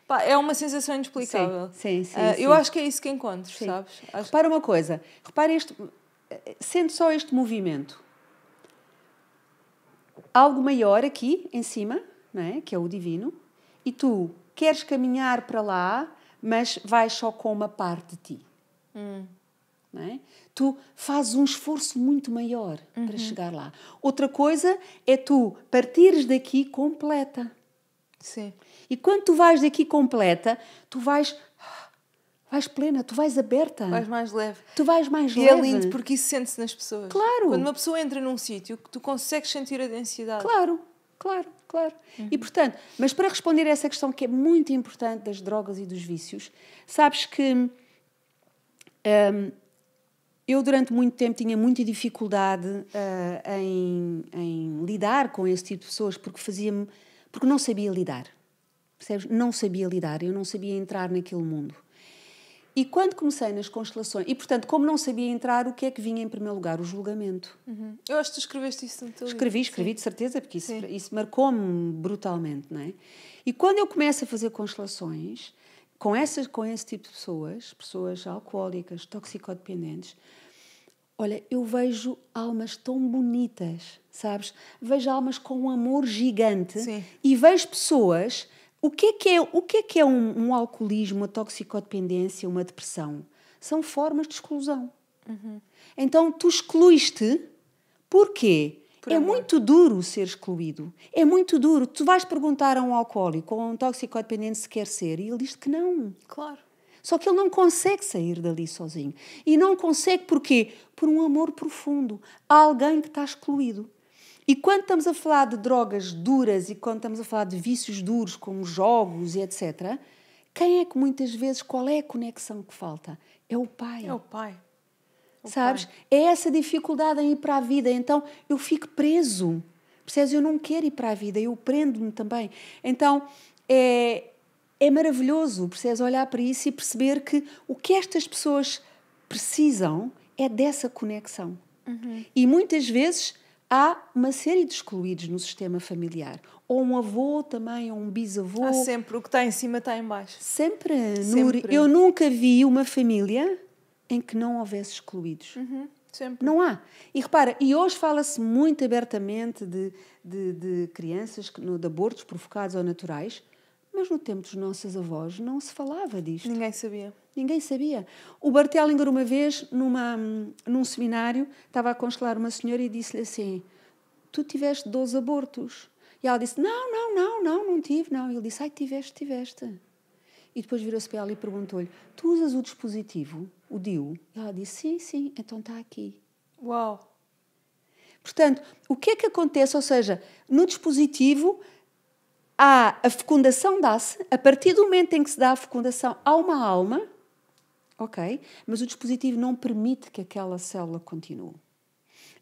Pá, é uma sensação inexplicável. Sim, sim, sim, uh, sim. Eu acho que é isso que encontro, sim. sabes? Acho... Repara uma coisa. Repara este. Sendo só este movimento, algo maior aqui em cima, não é? que é o divino, e tu queres caminhar para lá, mas vais só com uma parte de ti. Hum. Não é? tu fazes um esforço muito maior uhum. para chegar lá. Outra coisa é tu partires daqui completa. Sim. E quando tu vais daqui completa, tu vais vais plena, tu vais aberta. Vais mais leve. Tu vais mais e é leve. E é lindo porque isso sente-se nas pessoas. Claro. Quando uma pessoa entra num sítio, tu consegues sentir a densidade. Claro, claro, claro. Uhum. E portanto, mas para responder a essa questão que é muito importante das drogas e dos vícios, sabes que hum, eu, durante muito tempo, tinha muita dificuldade uh, em, em, lidar com esse tipo de pessoas porque fazia me porque não sabia lidar. Percebes? Não sabia lidar, eu não sabia entrar naquele mundo. E quando comecei nas constelações, e portanto, como não sabia entrar, o que é que vinha em primeiro lugar? O julgamento. Uhum. Eu acho que tu escreveste isso no teu Escrevi, livro. escrevi Sim. de certeza, porque isso, Sim. isso marcou-me brutalmente, não é? E quando eu começo a fazer constelações com, essas, com esse tipo de pessoas, pessoas alcoólicas, toxicodependentes, Olha, eu vejo almas tão bonitas, sabes? Vejo almas com um amor gigante Sim. e vejo pessoas. O que é que é, o que é, que é um, um alcoolismo, uma toxicodependência, uma depressão? São formas de exclusão. Uhum. Então tu excluíste, porquê? Por é amor. muito duro ser excluído. É muito duro. Tu vais perguntar a um alcoólico ou a um toxicodependente se quer ser e ele diz que não. Claro. Só que ele não consegue sair dali sozinho. E não consegue porquê? Por um amor profundo a alguém que está excluído. E quando estamos a falar de drogas duras e quando estamos a falar de vícios duros, como jogos e etc., quem é que muitas vezes, qual é a conexão que falta? É o pai. É o pai. O Sabes? Pai. É essa dificuldade em ir para a vida. Então eu fico preso. Percebes? Eu não quero ir para a vida, eu prendo-me também. Então é, é maravilhoso, precisas é Olhar para isso e perceber que o que estas pessoas precisam é dessa conexão. Uhum. E muitas vezes há uma série de excluídos no sistema familiar. Ou um avô também, ou um bisavô. Há sempre, o que está em cima está em baixo. Sempre, sempre. eu nunca vi uma família em que não houvesse excluídos. Uhum. Sempre. Não há. E repara, e hoje fala-se muito abertamente de, de, de crianças, de abortos provocados ou naturais, mas no tempo dos nossos avós não se falava disto. Ninguém sabia. Ninguém sabia. O Bartelinger, uma vez, numa, num seminário, estava a constelar uma senhora e disse-lhe assim: Tu tiveste 12 abortos. E ela disse: Não, não, não, não, não tive, não. E ele disse: Ai, tiveste, tiveste. E depois virou-se para ela e perguntou-lhe: Tu usas o dispositivo, o DIU? E ela disse: Sim, sim, então está aqui. Uau! Portanto, o que é que acontece? Ou seja, no dispositivo há a fecundação dá-se, a partir do momento em que se dá a fecundação, há uma alma, ok? Mas o dispositivo não permite que aquela célula continue.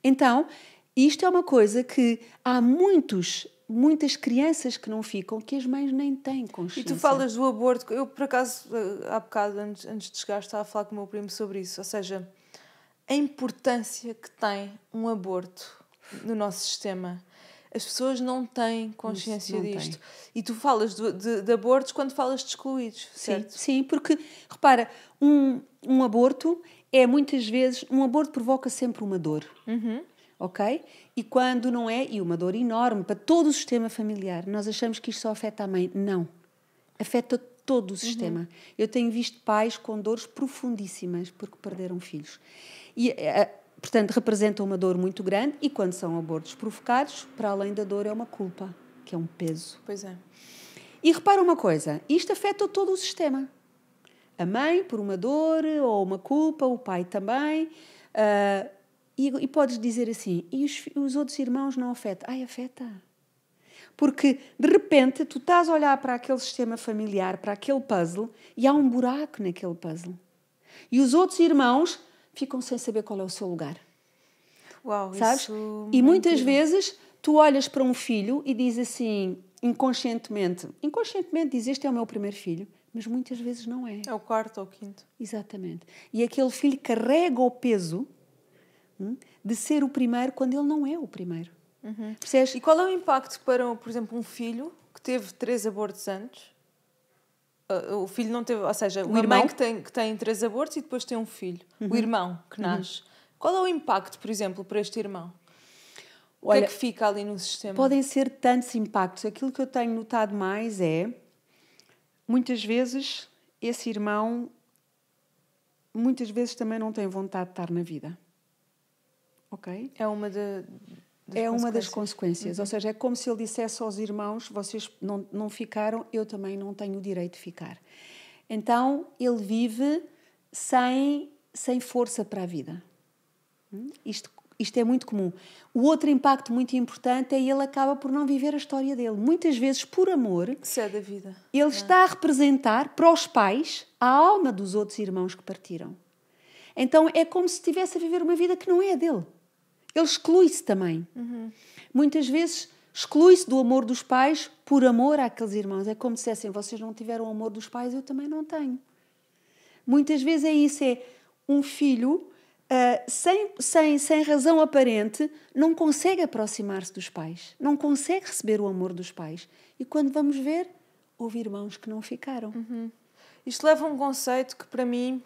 Então, isto é uma coisa que há muitos muitas crianças que não ficam, que as mães nem têm consciência. E tu falas do aborto, eu por acaso, eh, há bocado, antes, antes de chegar, estava a falar com o meu primo sobre isso, ou seja, a importância que tem um aborto no nosso sistema. As pessoas não têm consciência não disto. Tem. E tu falas de, de, de, abortos quando falas de excluídos, certo? Sim, sim porque, repara, um, um aborto é muitas vezes. Um aborto provoca sempre uma dor. Uhum. Ok? E quando não é, e uma dor enorme para todo o sistema familiar, nós achamos que isto só afeta a mãe. Não. Afeta todo o uhum. sistema. Uhum. Eu tenho visto pais com dores profundíssimas porque perderam filhos. E a, eh, Portanto, representa uma dor muito grande e quando são abortos provocados, para além da dor, é uma culpa, que é um peso. Pois é. E repara uma coisa, isto afeta todo o sistema. A mãe por uma dor ou uma culpa, o pai também. Uh, e, e, podes dizer assim, e os, os outros irmãos não afeta? Ai, afeta. Porque, de repente, tu estás a olhar para aquele sistema familiar, para aquele puzzle, e há um buraco naquele puzzle. E os outros irmãos ficam sem saber qual é o seu lugar. Uau, Sabes? Isso... E muitas Mentira. vezes tu olhas para um filho e dizes assim, inconscientemente, inconscientemente dizes este é o meu primeiro filho, mas muitas vezes não é. É o quarto ou o quinto. Exatamente. E aquele filho carrega o peso hum, de ser o primeiro quando ele não é o primeiro. Uhum. E qual é o impacto para, por exemplo, um filho que teve três abortos antes ah, o filho não teve, ou seja, o uma irmão? mãe que tem, que tem três abortos e depois tem um filho, uhum. o irmão que uhum. nasce. Uhum. Qual é o impacto, por exemplo, para este irmão? Olha, o que é que fica ali no sistema? Podem ser tantos impactos. Aquilo que eu tenho notado mais é, muitas vezes, esse irmão, muitas vezes também não tem vontade de estar na vida. Ok? É uma de, é uma das consequências. Uhum. Ou seja, é como se ele dissesse aos irmãos: vocês não, não ficaram, eu também não tenho o direito de ficar. Então ele vive sem, sem força para a vida. Hum? Isto, isto é muito comum. O outro impacto muito importante é ele acaba por não viver a história dele. Muitas vezes, por amor, vida. ele é. está a representar para os pais a alma dos outros irmãos que partiram. Então é como se estivesse a viver uma vida que não é a dele ele exclui-se também. Uhum. Muitas vezes exclui-se do amor dos pais por amor àqueles irmãos. É como se dissessem: vocês não tiveram o amor dos pais, eu também não tenho. Muitas vezes é isso: é um filho, uh, sem, sem, sem razão aparente, não consegue aproximar-se dos pais, não consegue receber o amor dos pais. E quando vamos ver, houve irmãos que não ficaram. Uhum. Isto leva a um conceito que para mim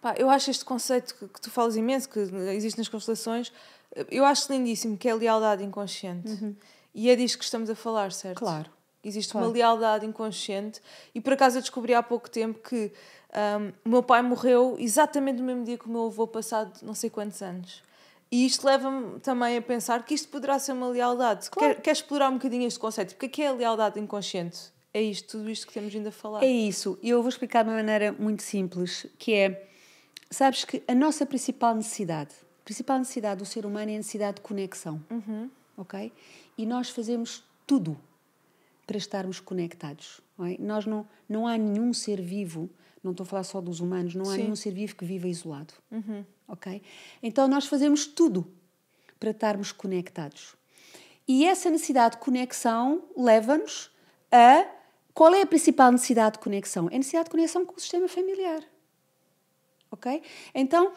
Pá, eu acho este conceito que, que, tu falas imenso, que existe nas constelações, eh, eu acho lindíssimo, que é a lealdade inconsciente. Uhum. E é disto que estamos a falar, certo? Claro. Existe claro. uma lealdade inconsciente. E por acaso eu descobri há pouco tempo que um, o meu pai morreu exatamente no mesmo dia que o meu avô, passado não sei quantos anos. E isto leva-me também a pensar que isto poderá ser uma lealdade. Claro. Quer, quer explorar um bocadinho este conceito? Porque é que é a lealdade inconsciente. É isto, tudo isto que temos vindo a falar. É isso. E eu vou explicar de uma maneira muito simples, que é Sabes que a nossa principal necessidade, a principal necessidade do ser humano é a necessidade de conexão, uhum. ok? E nós fazemos tudo para estarmos conectados. Não é? Nós não, não há nenhum ser vivo, não estou a falar só dos humanos, não há Sim. nenhum ser vivo que viva isolado, uhum. ok? Então nós fazemos tudo para estarmos conectados. E essa necessidade de conexão leva-nos a qual é a principal necessidade de conexão? É a necessidade de conexão com o sistema familiar ok? Então,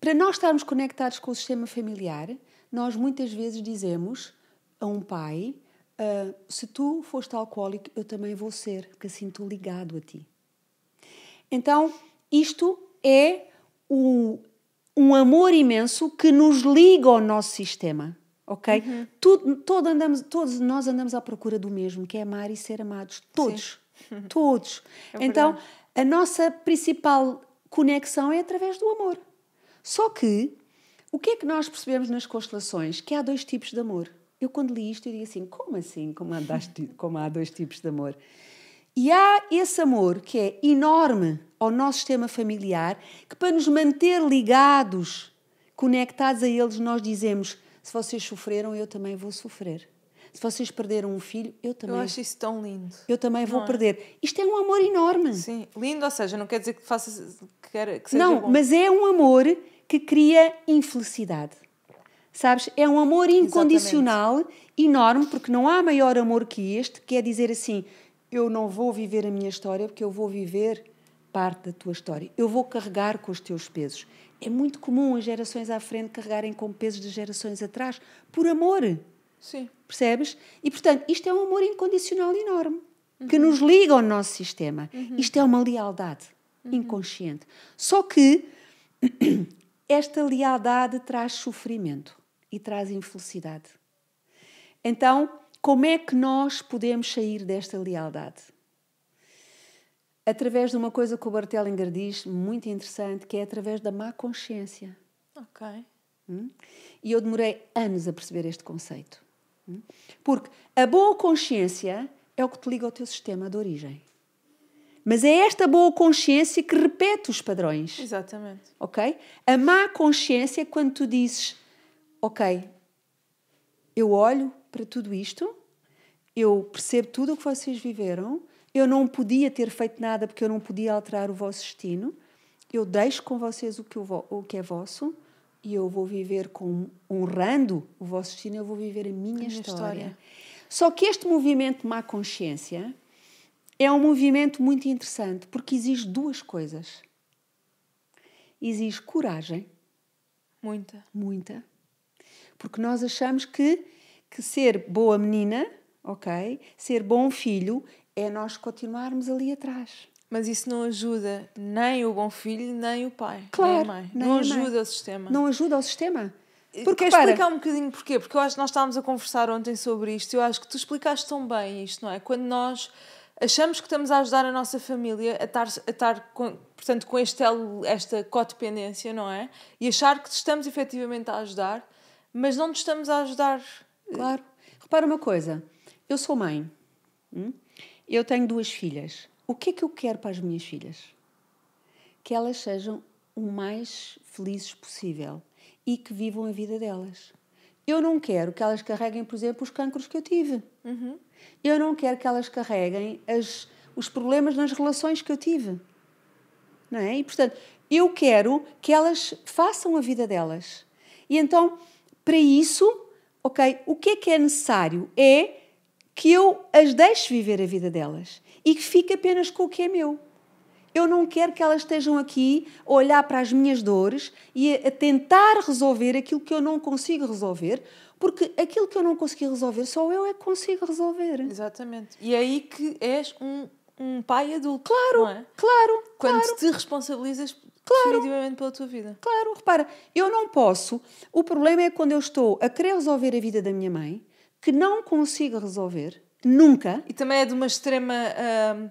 para nós estarmos conectados com o sistema familiar, nós muitas vezes dizemos a um pai: uh, se tu foste alcoólico, eu também vou ser, porque assim estou ligado a ti. Então, isto é o, um amor imenso que nos liga ao nosso sistema, ok? Uhum. Tudo, todo andamos, todos nós andamos à procura do mesmo, que é amar e ser amados. Todos. Sim. Todos. <laughs> É então, a nossa principal Conexão é através do amor. Só que, o que é que nós percebemos nas constelações? Que há dois tipos de amor. Eu, quando li isto, eu digo assim: como assim? Como, andaste, como há dois tipos de amor? E há esse amor que é enorme ao nosso sistema familiar, que para nos manter ligados, conectados a eles, nós dizemos: se vocês sofreram, eu também vou sofrer. Se vocês perderam um filho, eu também. Eu acho isso tão lindo. Eu também não vou é? perder. Isto é um amor enorme. Sim, lindo, ou seja, não quer dizer que faça que, seja Não, bom. mas é um amor que cria infelicidade. Sabes? É um amor incondicional, Exatamente. enorme, porque não há maior amor que este, que é dizer assim: eu não vou viver a minha história, porque eu vou viver parte da tua história. Eu vou carregar com os teus pesos. É muito comum as gerações à frente carregarem com pesos de gerações atrás, por amor. Sim. Percebes? E, portanto, isto é um amor incondicional enorme uhum. que nos liga ao nosso sistema. Uhum. Isto é uma lealdade uhum. inconsciente. Só que <clears throat> esta lealdade traz sofrimento e traz infelicidade. Então, como é que nós podemos sair desta lealdade? Através de uma coisa que o Bartellinger diz, muito interessante, que é através da má consciência. Ok. Hum? E eu demorei anos a perceber este conceito. Porque a boa consciência é o que te liga ao teu sistema de origem. Mas é esta boa consciência que repete os padrões. Exatamente. Ok? A má consciência é quando tu dizes: Ok, eu olho para tudo isto, eu percebo tudo o que vocês viveram, eu não podia ter feito nada porque eu não podia alterar o vosso destino, eu deixo com vocês o que, eu, o que é vosso, e eu vou viver com honrando o vosso destino, eu vou viver a minha, a história. história. Só que este movimento de má consciência é um movimento muito interessante porque exige duas coisas. Exige coragem. Muita. Muita. Porque nós achamos que, que ser boa menina, ok, ser bom filho, é nós continuarmos ali atrás mas isso não ajuda nem o bom filho, nem o pai, claro, nem a mãe. Nem não a ajuda mãe. o sistema. Não ajuda o sistema? Eh, Porque Quer para... explicar um bocadinho porquê? Porque eu acho que nós estávamos a conversar ontem sobre isto. Eu acho que tu explicaste tão bem isto, não é? Quando nós achamos que estamos a ajudar a nossa família a estar, a estar com, portanto, com este, esta codependência, não é? E achar que estamos efetivamente a ajudar, mas não nos estamos a ajudar. Claro. Repara uma coisa. Eu sou mãe. Hum? Eu tenho duas filhas. O que é que eu quero para as minhas filhas? Que elas sejam o mais felizes possível e que vivam a vida delas. Eu não quero que elas carreguem, por exemplo, os cancros que eu tive. Uhum. Eu não quero que elas carreguem as, os problemas nas relações que eu tive. Não é? E, portanto, eu quero que elas façam a vida delas. E então, para isso, ok, o que é que é necessário? É que eu as deixe viver a vida delas e que fique apenas com o que é meu. Eu não quero que elas estejam aqui a olhar para as minhas dores e a tentar resolver aquilo que eu não consigo resolver, porque aquilo que eu não consegui resolver, só eu é que consigo resolver. Exatamente. E é aí que és um, um pai adulto. Claro, é? claro. Quando claro. te responsabilizas Claro. Definitivamente pela tua vida. Claro, repara, eu não posso. O problema é quando eu estou a querer resolver a vida da minha mãe, que não consigo resolver, Nunca. E também é de uma extrema hum,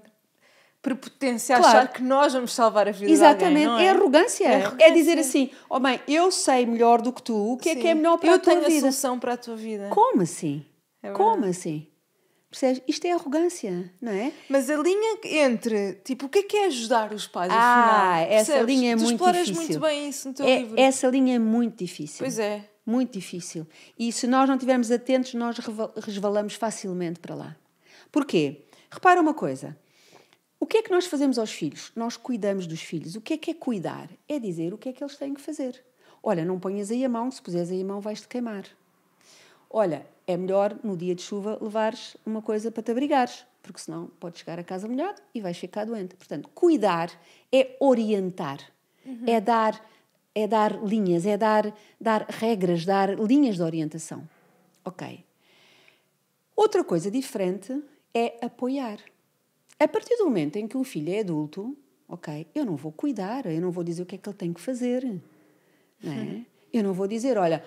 prepotência claro. achar que nós vamos salvar a vida Exatamente. Alguém, é? é? arrogância. é, é arrogância. É dizer assim, oh mãe, eu sei melhor do que tu, o que Sim. é que é melhor para eu a tua vida? Eu tenho a solução para a tua vida. Como assim? É Como assim? Percebes? Isto é arrogância, não é? Mas a linha entre, tipo, o que é que é ajudar os pais, ah, afinal? Ah, essa linha é tu muito difícil. Tu exploras muito bem isso no teu é, livro. Essa linha é muito difícil. Pois é muito difícil. E se nós não estivermos atentos, nós resvalamos facilmente para lá. Porquê? Repara uma coisa. O que é que nós fazemos aos filhos? Nós cuidamos dos filhos. O que é que é cuidar? É dizer o que é que eles têm que fazer. Olha, não ponhas aí a mão, se puseres aí a mão vais-te queimar. Olha, é melhor no dia de chuva levares uma coisa para te abrigares, porque senão podes chegar a casa molhado e vais ficar doente. Portanto, cuidar é orientar, uhum. é dar é dar linhas, é dar, dar regras, dar linhas de orientação. Ok. Outra coisa diferente é apoiar. A partir do momento em que o filho é adulto, ok, eu não vou cuidar, eu não vou dizer o que é que ele tem que fazer. Não é? hum. Eu não vou dizer, olha,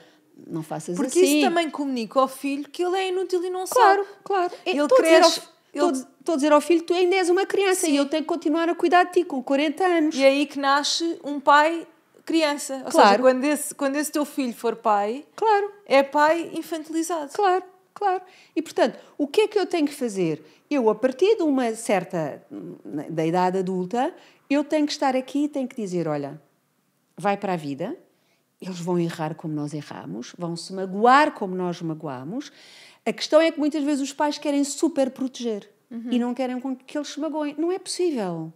não faças Porque assim. Porque isso também comunica ao filho que ele é inútil e não claro, sabe. Claro, claro. É, ele cresce... Estou ele... a dizer ao filho, tu ainda és uma criança Sim. e eu tenho que continuar a cuidar de ti com 40 anos. E é aí que nasce um pai criança. Ou claro. seja, quando esse, quando esse teu filho for pai, claro. é pai infantilizado. Claro, claro. E portanto, o que é que eu tenho que fazer? Eu, a partir de uma certa da idade adulta, eu tenho que estar aqui e tenho que dizer: olha, vai para a vida, eles vão errar como nós erramos, vão se magoar como nós magoamos. A questão é que muitas vezes os pais querem super proteger uhum. e não querem que eles se magoem. Não é possível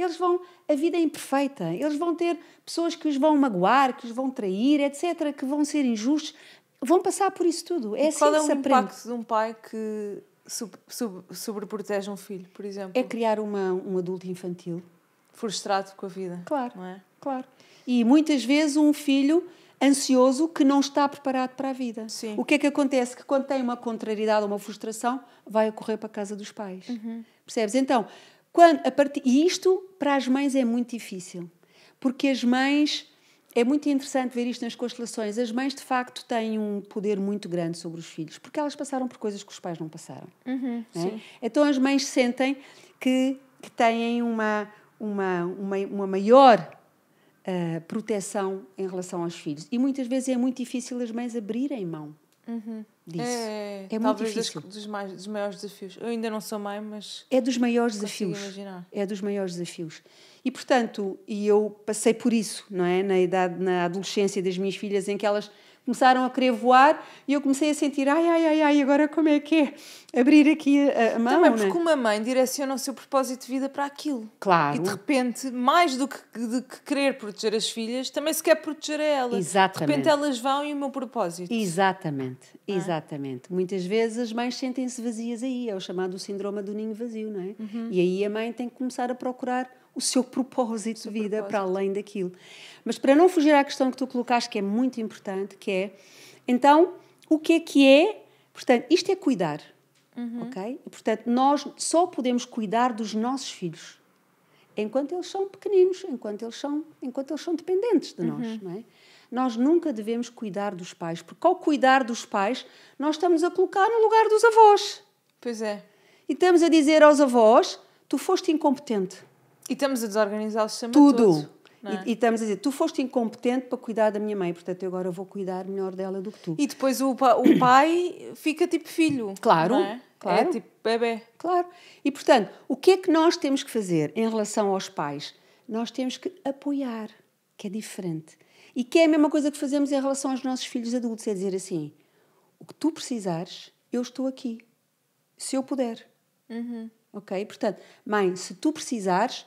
eles vão. A vida é imperfeita. Eles vão ter pessoas que os vão magoar, que os vão trair, etc., que vão ser injustos. Vão passar por isso tudo. É e assim qual é o impacto de um pai que sobreprotege um filho, por exemplo? É criar uma, um adulto infantil. Frustrado com a vida. Claro. É? Claro. E muitas vezes um filho ansioso que não está preparado para a vida. Sim. O que é que acontece? Que quando tem uma contrariedade ou uma frustração, vai correr para a casa dos pais. Uhum. Percebes? Então, quando, a part... E isto para as mães é muito difícil, porque as mães. É muito interessante ver isto nas constelações. As mães, de facto, têm um poder muito grande sobre os filhos, porque elas passaram por coisas que os pais não passaram. Uhum, é? Então, as mães sentem que, que têm uma, uma, uma, uma maior uh, proteção em relação aos filhos. E muitas vezes é muito difícil as mães abrirem mão. Uhum disso. É, é muito difícil. Dos, dos, mais, dos maiores desafios. Eu ainda não sou mãe, mas. É dos maiores desafios. Imaginar. É dos maiores desafios. E portanto, e eu passei por isso, não é? Na idade, na adolescência das minhas filhas, em que elas começaram a querer voar e eu comecei a sentir, ai, ai, ai, ai, agora como é que é abrir aqui a, a mão? Também né? porque né? uma mãe direciona o seu propósito de vida para aquilo. Claro. E de repente, mais do que, de que querer proteger as filhas, também se quer proteger a elas. Exatamente. De repente elas vão e o meu propósito. Exatamente, é? exatamente. Muitas vezes as mães sentem-se vazias aí, é o chamado síndrome do ninho vazio, não é? Uhum. E aí a mãe tem que começar a procurar o seu propósito de vida propósito. para além daquilo. Mas para não fugir à questão que tu colocaste, que é muito importante, que é, então, o que é que é? Portanto, isto é cuidar, uhum. ok? E, portanto, nós só podemos cuidar dos nossos filhos enquanto eles são pequeninos, enquanto eles são, enquanto eles são dependentes de nós, uhum. não é? Nós nunca devemos cuidar dos pais, porque ao cuidar dos pais, nós estamos a colocar no lugar dos avós. Pois é. E estamos a dizer aos avós: tu foste incompetente e estamos a desorganizar o sistema tudo. Todo, é? e, e, estamos a dizer, tu foste incompetente para cuidar da minha mãe, portanto eu agora vou cuidar melhor dela do que tu. E depois o, pa, o pai fica tipo filho. Claro, é? é? claro. É tipo bebê. Claro. E portanto, o que é que nós temos que fazer em relação aos pais? Nós temos que apoiar, que é diferente. E que é a mesma coisa que fazemos em relação aos nossos filhos adultos, é dizer assim, o que tu precisares, eu estou aqui, se eu puder. Uhum. Ok? Portanto, mãe, se tu precisares,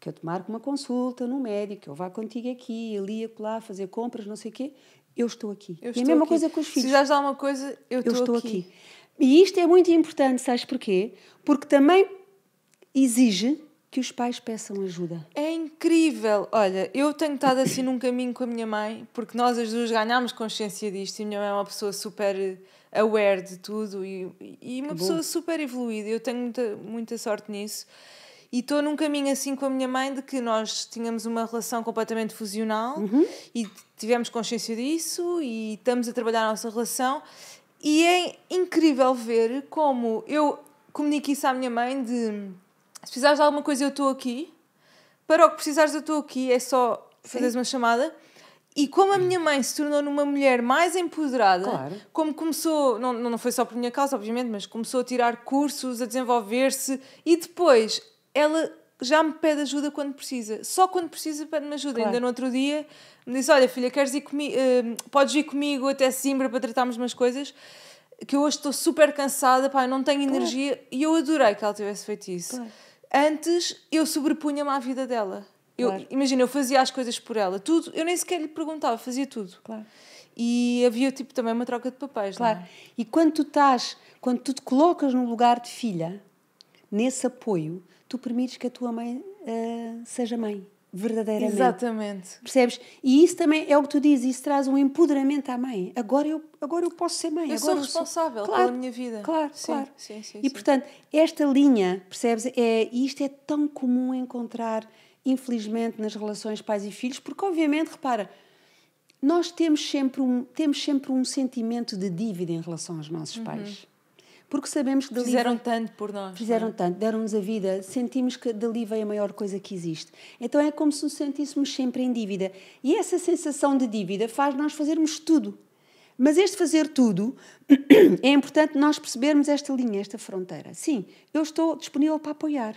que eu te marque uma consulta no médico, eu vá contigo aqui, ali, acolá, fazer compras, não sei o quê, eu estou aqui. Eu e é estou a mesma aqui. coisa com os filhos. Se já dá alguma coisa, eu, eu estou, aqui. aqui. E isto é muito importante, sabes porquê? Porque também exige que os pais peçam ajuda. É incrível! Olha, eu tenho estado assim num caminho com a minha mãe, porque nós as duas ganhámos consciência disto, e a minha mãe é uma pessoa super eh, aware de tudo e, e uma pessoa super evoluída. Eu tenho muita, muita sorte nisso. E estou num caminho assim com a minha mãe de que nós tínhamos uma relação completamente fusional uhum. e tivemos consciência disso e estamos a trabalhar a nossa relação. E é incrível ver como eu comunico isso à minha mãe de se precisares de alguma coisa eu estou aqui, para o que precisares eu estou aqui, é só fazeres uma chamada. E como a minha mãe se tornou numa mulher mais empoderada, claro. como começou, não, não foi só por minha causa, obviamente, mas começou a tirar cursos, a desenvolver-se e depois ela já me pede ajuda quando precisa. Só quando precisa pede-me ajuda. Claro. Ainda no outro dia me disse: Olha, filha, queres ir comigo? Uh, eh, podes ir comigo até Simbra para tratarmos umas coisas? Que eu hoje estou super cansada, pá, não tenho energia. E eu adorei que ela tivesse feito isso. Antes eu sobrepunha-me à vida dela. Imagina, eu fazia as coisas por ela, tudo. Eu nem sequer lhe perguntava, fazia tudo. E havia tipo também uma troca de papéis, é? claro. É? E quando tu estás, quando tu te colocas num lugar de filha, nesse apoio, tu permites que a tua mãe uh, seja mãe, verdadeiramente. Exatamente. Percebes? E isso também é o que tu dizes, isso traz um empoderamento à mãe. Agora eu, agora eu posso ser mãe. Eu agora sou responsável eu sou... Claro, pela minha vida. Claro, sim, claro. Sim, sim, e portanto, esta linha, percebes? É, e isto é tão comum encontrar, infelizmente, nas relações pais e filhos, porque obviamente, repara, nós temos sempre um, temos sempre um sentimento de dívida em relação aos nossos uhum. pais porque sabemos que dali fizeram tanto por nós. Fizeram é? tanto, deram-nos a vida, sentimos que dali vem é a maior coisa que existe. Então é como se nos sentíssemos sempre em dívida. E essa sensação de dívida faz nós fazermos tudo. Mas este fazer tudo <clears throat> é importante nós percebermos esta linha, esta fronteira. Sim, eu estou disponível para apoiar,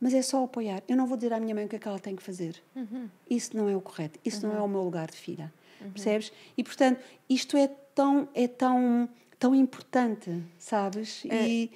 mas é só apoiar. Eu não vou dizer à minha mãe o que é que ela tem que fazer. Uhum. Isso não é o correto, isso uhum. não é uhum. o meu lugar de filha. Uhum. Percebes? E portanto, isto é tão, é tão tão importante, sabes? É. E,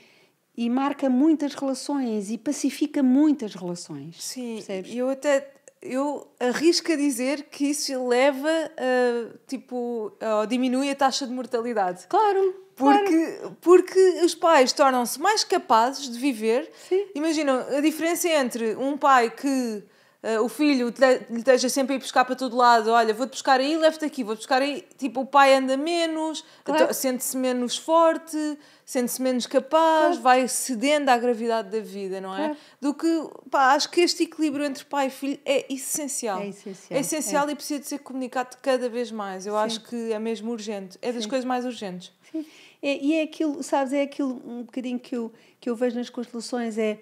e marca muitas relações e pacifica muitas relações. Sim, percebes? eu até eu arrisco a dizer que isso leva a, tipo, a, diminui a taxa de mortalidade. Claro. Porque, claro. porque os pais tornam-se mais capazes de viver. Sim. Imaginam a diferença entre um pai que uh, o filho lhe esteja sempre a ir buscar para todo lado, olha, vou-te buscar aí, levo-te aqui, vou-te buscar aí, tipo, o pai anda menos, claro. Então sente-se menos forte, sente-se menos capaz, claro. vai cedendo à gravidade da vida, não é? Claro. Do que, pá, acho que este equilíbrio entre pai e filho é essencial. É essencial. É essencial é. e precisa de ser comunicado cada vez mais. Eu Sim. acho que é mesmo urgente. É das coisas mais urgentes. Sim. É, e é aquilo, sabes, é aquilo um bocadinho que eu, que eu vejo nas constelações, é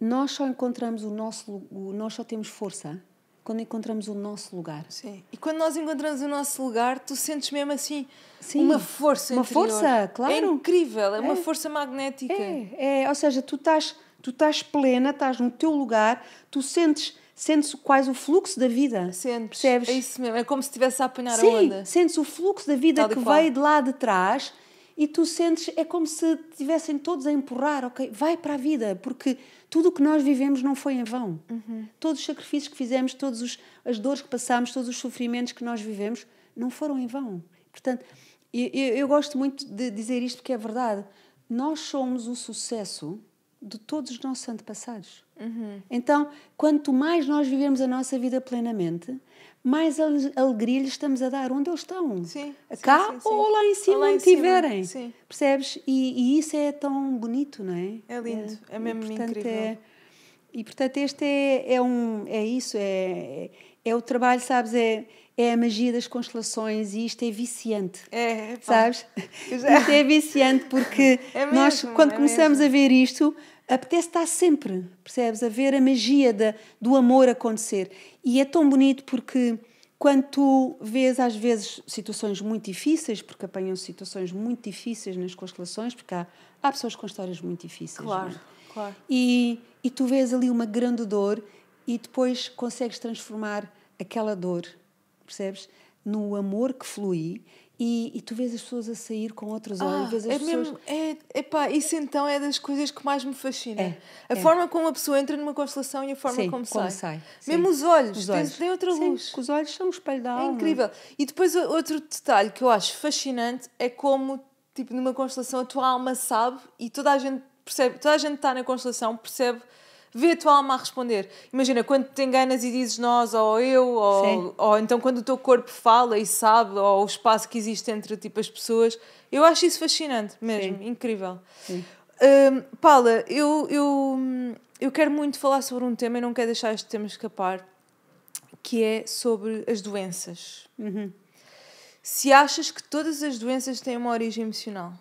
nós só encontramos o nosso nós só temos força quando encontramos o nosso lugar sim e quando nós encontramos o nosso lugar tu sentes mesmo assim sim, uma força uma interior. força claro é incrível é, é, uma força magnética é, é ou seja tu estás tu estás plena estás no teu lugar tu sentes sentes quase o fluxo da vida. Sentes. Percebes? É isso mesmo, é como se estivesse a apanhar Sim, a onda. Sim, sentes o fluxo da vida Tal que veio de lá de trás e tu sentes, é como se tivessem todos a empurrar, ok? Vai para a vida, porque tudo o que nós vivemos não foi em vão. Uhum. Todos os sacrifícios que fizemos, todas os, as dores que passámos, todos os sofrimentos que nós vivemos, não foram em vão. Portanto, eu, eu, gosto muito de dizer isto porque é verdade. Nós somos o sucesso de todos os nossos antepassados. Uhum. Então, quanto mais nós vivemos a nossa vida plenamente, mais alegria lhes estamos a dar onde eles estão. Sim, Cá sim, sim, ou lá em cima, lá em onde estiverem. Percebes? E, e, isso é tão bonito, não é? É lindo, é, é mesmo e, portanto, é incrível. É, e portanto, este é, é, um, é isso, é, é o trabalho, sabes? É, é a magia das constelações e isto é viciante. É, é sabes? Já... Isto é viciante porque <laughs> é mesmo, nós, quando é começamos mesmo. a ver isto, apetece estar sempre, percebes? A ver a magia de, do amor acontecer. E é tão bonito porque quando tu vês às vezes situações muito difíceis, porque apanham situações muito difíceis nas constelações, porque há, há pessoas com histórias muito difíceis. É? Claro, claro. E, e tu vês ali uma grande dor e depois consegues transformar aquela dor, percebes? No amor que flui e, e, tu vês as pessoas a sair com outros olhos. Ah, vês as é pessoas... mesmo. É, epá, isso então é das coisas que mais me fascina. É, a é. forma como a pessoa entra numa constelação e a forma sim, como, como, sai. sai sim. Mesmo os olhos, os olhos. Tem, outra luz. Sim, os olhos são um espelho da é alma. É incrível. E depois outro detalhe que eu acho fascinante é como, tipo, numa constelação a tua alma sabe e toda a gente percebe, toda a gente está na constelação percebe vê a tua alma a responder. Imagina, quando te enganas e dizes nós, ou eu, ou, ou, então quando o teu corpo fala e sabe, ou o espaço que existe entre tipo, as pessoas. Eu acho isso fascinante mesmo, Sim. incrível. Sim. Um, Paula, eu, eu, eu quero muito falar sobre um tema e não quero deixar este tema escapar, que é sobre as doenças. Uhum. Se achas que todas as doenças têm uma origem emocional?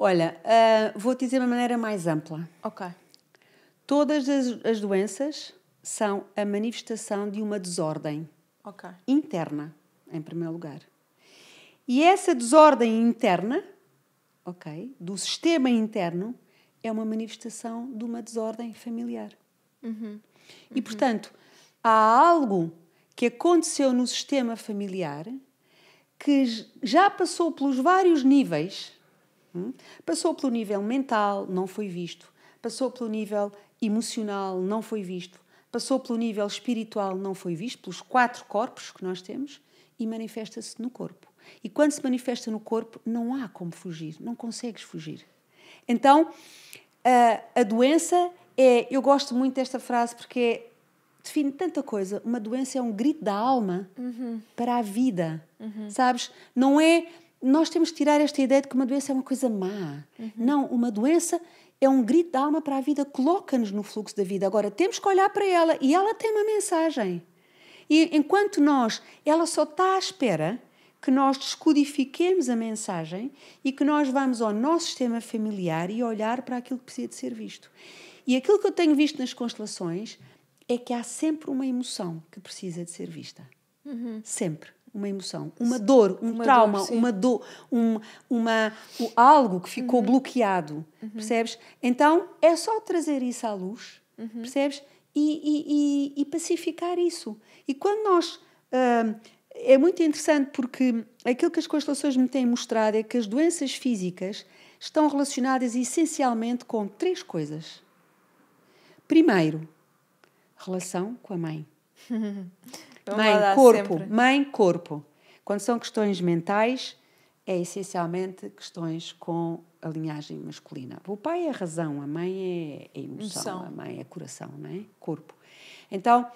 Olha, uh, ah, vou dizer de uma maneira mais ampla. Ok. Todas as, as doenças são a manifestação de uma desordem okay. interna, em primeiro lugar. E essa desordem interna, ok, do sistema interno, é uma manifestação de uma desordem familiar. Uhum. E, uhum. portanto, há algo que aconteceu no sistema familiar que já passou pelos vários níveis. Hum? Passou pelo nível mental, não foi visto passou pelo nível emocional, não foi visto, passou pelo nível espiritual, não foi visto, pelos quatro corpos que nós temos, e manifesta-se no corpo. E quando se manifesta no corpo, não há como fugir, não consegues fugir. Então, a, a doença é. Eu gosto muito desta frase porque é, define tanta coisa. Uma doença é um grito da alma uhum. para a vida, uhum. sabes? Não é. Nós temos de tirar esta ideia de que uma doença é uma coisa má. Uhum. Não, uma doença é um grito de alma para a vida, coloca-nos no fluxo da vida. Agora temos que olhar para ela e ela tem uma mensagem. E enquanto nós, ela só está à espera que nós descodifiquemos a mensagem e que nós vamos ao nosso sistema familiar e olhar para aquilo que precisa de ser visto. E aquilo que eu tenho visto nas constelações é que há sempre uma emoção que precisa de ser vista. Uhum. Sempre uma emoção, uma dor, um uma trauma, dor, uma dor, um, uma, um, algo que ficou uhum. bloqueado, uhum. percebes? Então é só trazer isso à luz, uhum. percebes? E, e, e, e, pacificar isso. E quando nós. Hum, é muito interessante porque aquilo que as constelações me têm mostrado é que as doenças físicas estão relacionadas essencialmente com três coisas. Primeiro, relação com a mãe. <laughs> Então, mãe, corpo, sempre. mãe, corpo. Quando são questões mentais, é essencialmente questões com a linhagem masculina. O pai é a razão, a mãe é, é a emoção, emoção. a mãe é coração, não é? Corpo. Então,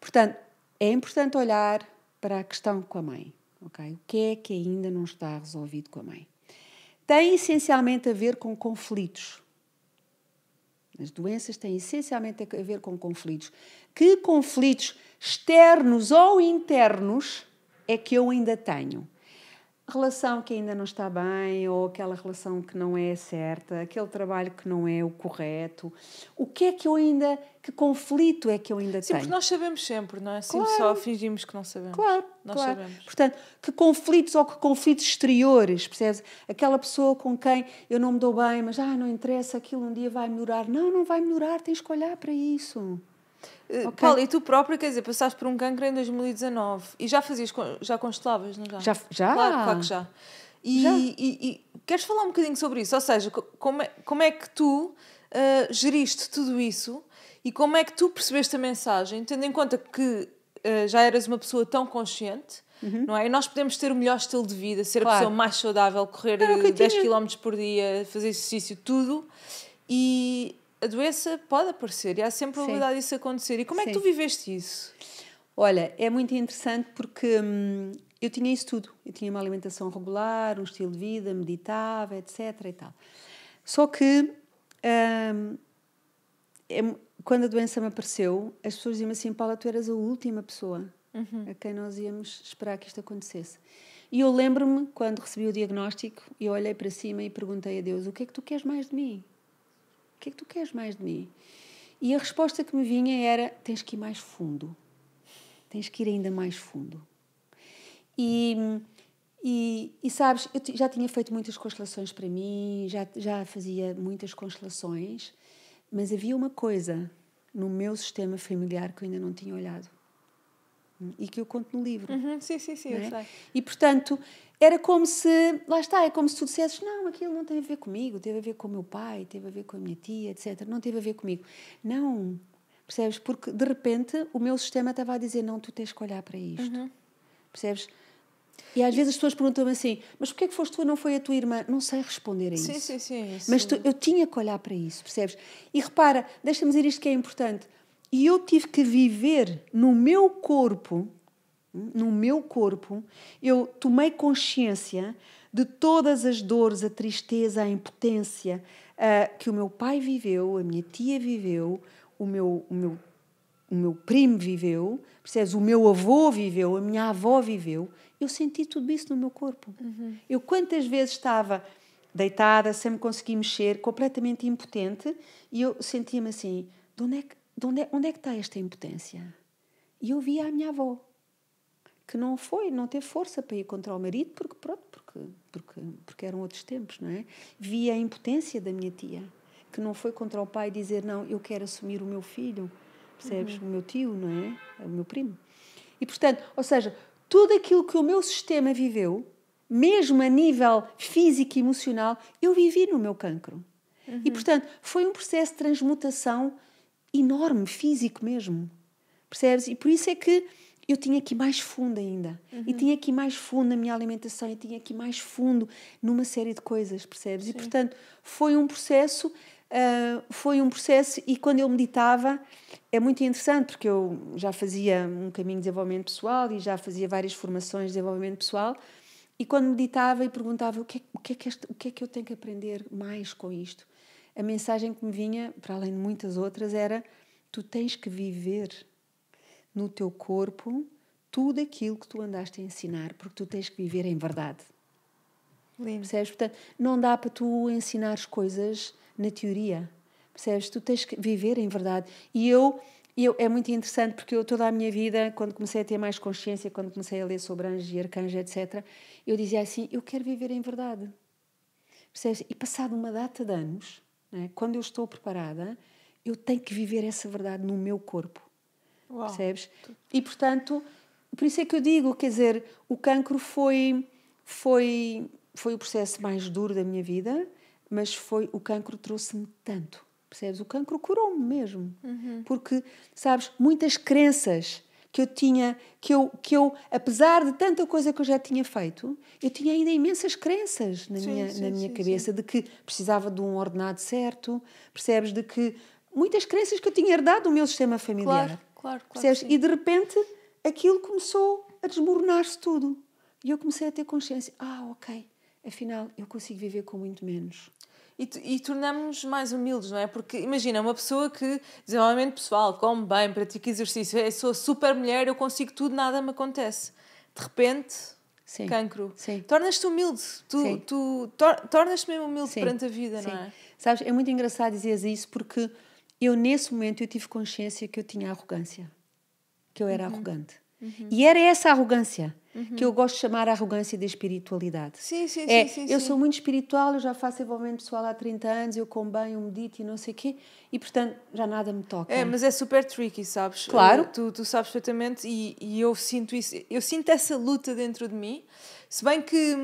portanto, é importante olhar para a questão com a mãe, ok? O que é que ainda não está resolvido com a mãe? Tem essencialmente a ver com conflitos as doenças têm essencialmente a ver com conflitos. Que conflitos externos ou internos é que eu ainda tenho? relação que ainda não está bem, ou aquela relação que não é certa, aquele trabalho que não é o correto, o que é que eu ainda, que conflito é que eu ainda Sim, tenho? Sim, porque nós sabemos sempre, não é? Assim claro. só fingimos que não sabemos. Claro, nós claro. sabemos. Portanto, que conflitos ou que conflitos exteriores, percebes? Aquela pessoa com quem eu não me dou bem, mas ah, não interessa, aquilo um dia vai melhorar. Não, não vai melhorar, tens que olhar para isso. Eh, okay. Paulo, e tu própria, quer dizer, passaste por um cancro em 2019 e já fazias, já constelavas, não já? Já, já. Claro, claro que já. E, já. E, e, queres falar um bocadinho sobre isso? Ou seja, como é, como é que tu uh, geriste tudo isso e como é que tu percebeste a mensagem, tendo em conta que uh, já eras uma pessoa tão consciente Uhum. não é? E nós podemos ter o melhor estilo de vida, ser claro. a pessoa mais saudável, correr 10 km por dia, fazer exercício, tudo. E a doença pode aparecer e há sempre a probabilidade disso acontecer. E como Sim. é que tu viveste isso? Olha, é muito interessante porque hum, eu tinha isso tudo. Eu tinha uma alimentação regular, um estilo de vida, meditava, etc. E tal. Só que hum, é, quando a doença me apareceu, as pessoas diziam assim: Paula, tu eras a última pessoa uhum. a quem nós íamos esperar que isto acontecesse. E eu lembro-me, quando recebi o diagnóstico, eu olhei para cima e perguntei a Deus: O que é que tu queres mais de mim? O que é que tu queres mais de mim? E a resposta que me vinha era: tens que ir mais fundo, tens que ir ainda mais fundo. E, e, e sabes, eu já tinha feito muitas constelações para mim, já, já fazia muitas constelações, mas havia uma coisa no meu sistema familiar que eu ainda não tinha olhado e que eu conto no livro. Uhum, sim, sim, sim, é? eu sei. E portanto, era como se, lá está, é como se tu dissesses: não, aquilo não tem a ver comigo, teve a ver com o meu pai, teve a ver com a minha tia, etc. Não teve a ver comigo. Não, percebes? Porque de repente o meu sistema estava a dizer: não, tu tens que olhar para isto. Uhum. Percebes? E às vezes as pessoas perguntam-me assim: mas porquê é que foste tu não foi a tua irmã? Não sei responder a isso. Sim, sim, sim. Mas tu, eu tinha que olhar para isso, percebes? E repara, deixa-me dizer isto que é importante e eu tive que viver no meu corpo, no meu corpo, eu tomei consciência de todas as dores, a tristeza, a impotência uh, que o meu pai viveu, a minha tia viveu, o meu, o meu, o meu primo viveu, percebes? O meu avô viveu, a minha avó viveu. Eu senti tudo isso no meu corpo. Uhum. Eu quantas vezes estava deitada, sem me conseguir mexer, completamente impotente, e eu sentia-me assim: de onde é que onde é, onde é que está esta impotência? E eu via a minha avó, que não foi, não teve força para ir contra o marido, porque pronto, porque, porque, porque eram outros tempos, não é? Via a impotência da minha tia, que não foi contra o pai dizer, não, eu quero assumir o meu filho, percebes? Uhum. O meu tio, não é? é o meu primo. E, portanto, ou seja, tudo aquilo que o meu sistema viveu, mesmo a nível físico e emocional, eu vivi no meu cancro. Uhum. E, portanto, foi um processo de transmutação enorme, físico mesmo. Percebes? E por isso é que eu tinha aqui mais fundo ainda. Uhum. E tinha aqui mais fundo na minha alimentação, e tinha aqui mais fundo numa série de coisas, percebes? Sim. E portanto, foi um processo. Uh, foi um processo e quando eu meditava é muito interessante porque eu já fazia um caminho de desenvolvimento pessoal e já fazia várias formações de desenvolvimento pessoal e quando meditava e perguntava o que é, o que, é que, este, o que, é que eu tenho que aprender mais com isto a mensagem que me vinha, para além de muitas outras, era: tu tens que viver no teu corpo tudo aquilo que tu andaste a ensinar, porque tu tens que viver em verdade. Lindo. Percebes? Portanto, não dá para tu ensinares coisas na teoria. Percebes? Tu tens que viver em verdade. E eu, eu é muito interessante porque eu toda a minha vida, quando comecei a ter mais consciência, quando comecei a ler sobre anjos e arcanjos, etc., eu dizia assim, eu quero viver em verdade. Percebes? E passado uma data de anos, né? Quando eu estou preparada, eu tenho que viver essa verdade no meu corpo. Uau. Percebes? E portanto, por isso é que eu digo, quer dizer, o cancro foi foi foi o processo mais duro da minha vida, mas foi o cancro trouxe-me tanto. Percebes? O cancro curou-me mesmo. Uhum. Porque, sabes, muitas crenças que eu tinha, que eu, que eu, apesar de tanta coisa que eu já tinha feito, eu tinha ainda imensas crenças na sim, minha, sim, na minha sim, cabeça de que precisava de um ordenado certo, percebes? De que muitas crenças que eu tinha herdado do meu sistema familiar. Claro, claro, claro. Percebes? E de repente aquilo começou a desmoronar-se tudo. E eu comecei a ter consciência: ah, ok, afinal eu consigo viver com muito menos e, e tornamos-nos mais humildes, não é? Porque imagina, uma pessoa que desenvolvimento pessoal, come bem, pratica exercício, é, sou super mulher, eu consigo tudo, nada me acontece. De repente, Sim. cancro. Tornas-te humilde, tu, Sim. tu tor tornas-te mesmo humilde Sim. perante a vida, Sim. não é? Sabes, é muito engraçado dizeres isso porque eu, nesse momento, eu tive consciência que eu tinha arrogância, que eu era uhum. arrogante. Uhum. E era essa arrogância uhum. que eu gosto de chamar a arrogância da espiritualidade. Sim, sim, é, sim, sim. Eu sim. sou muito espiritual, eu já faço envolvimento pessoal há 30 anos, eu com bem, eu medito e não sei o quê, e portanto já nada me toca. É, mas é super tricky, sabes? Claro. Eh, tu, tu sabes perfeitamente e, e eu sinto isso, eu sinto essa luta dentro de mim, se bem que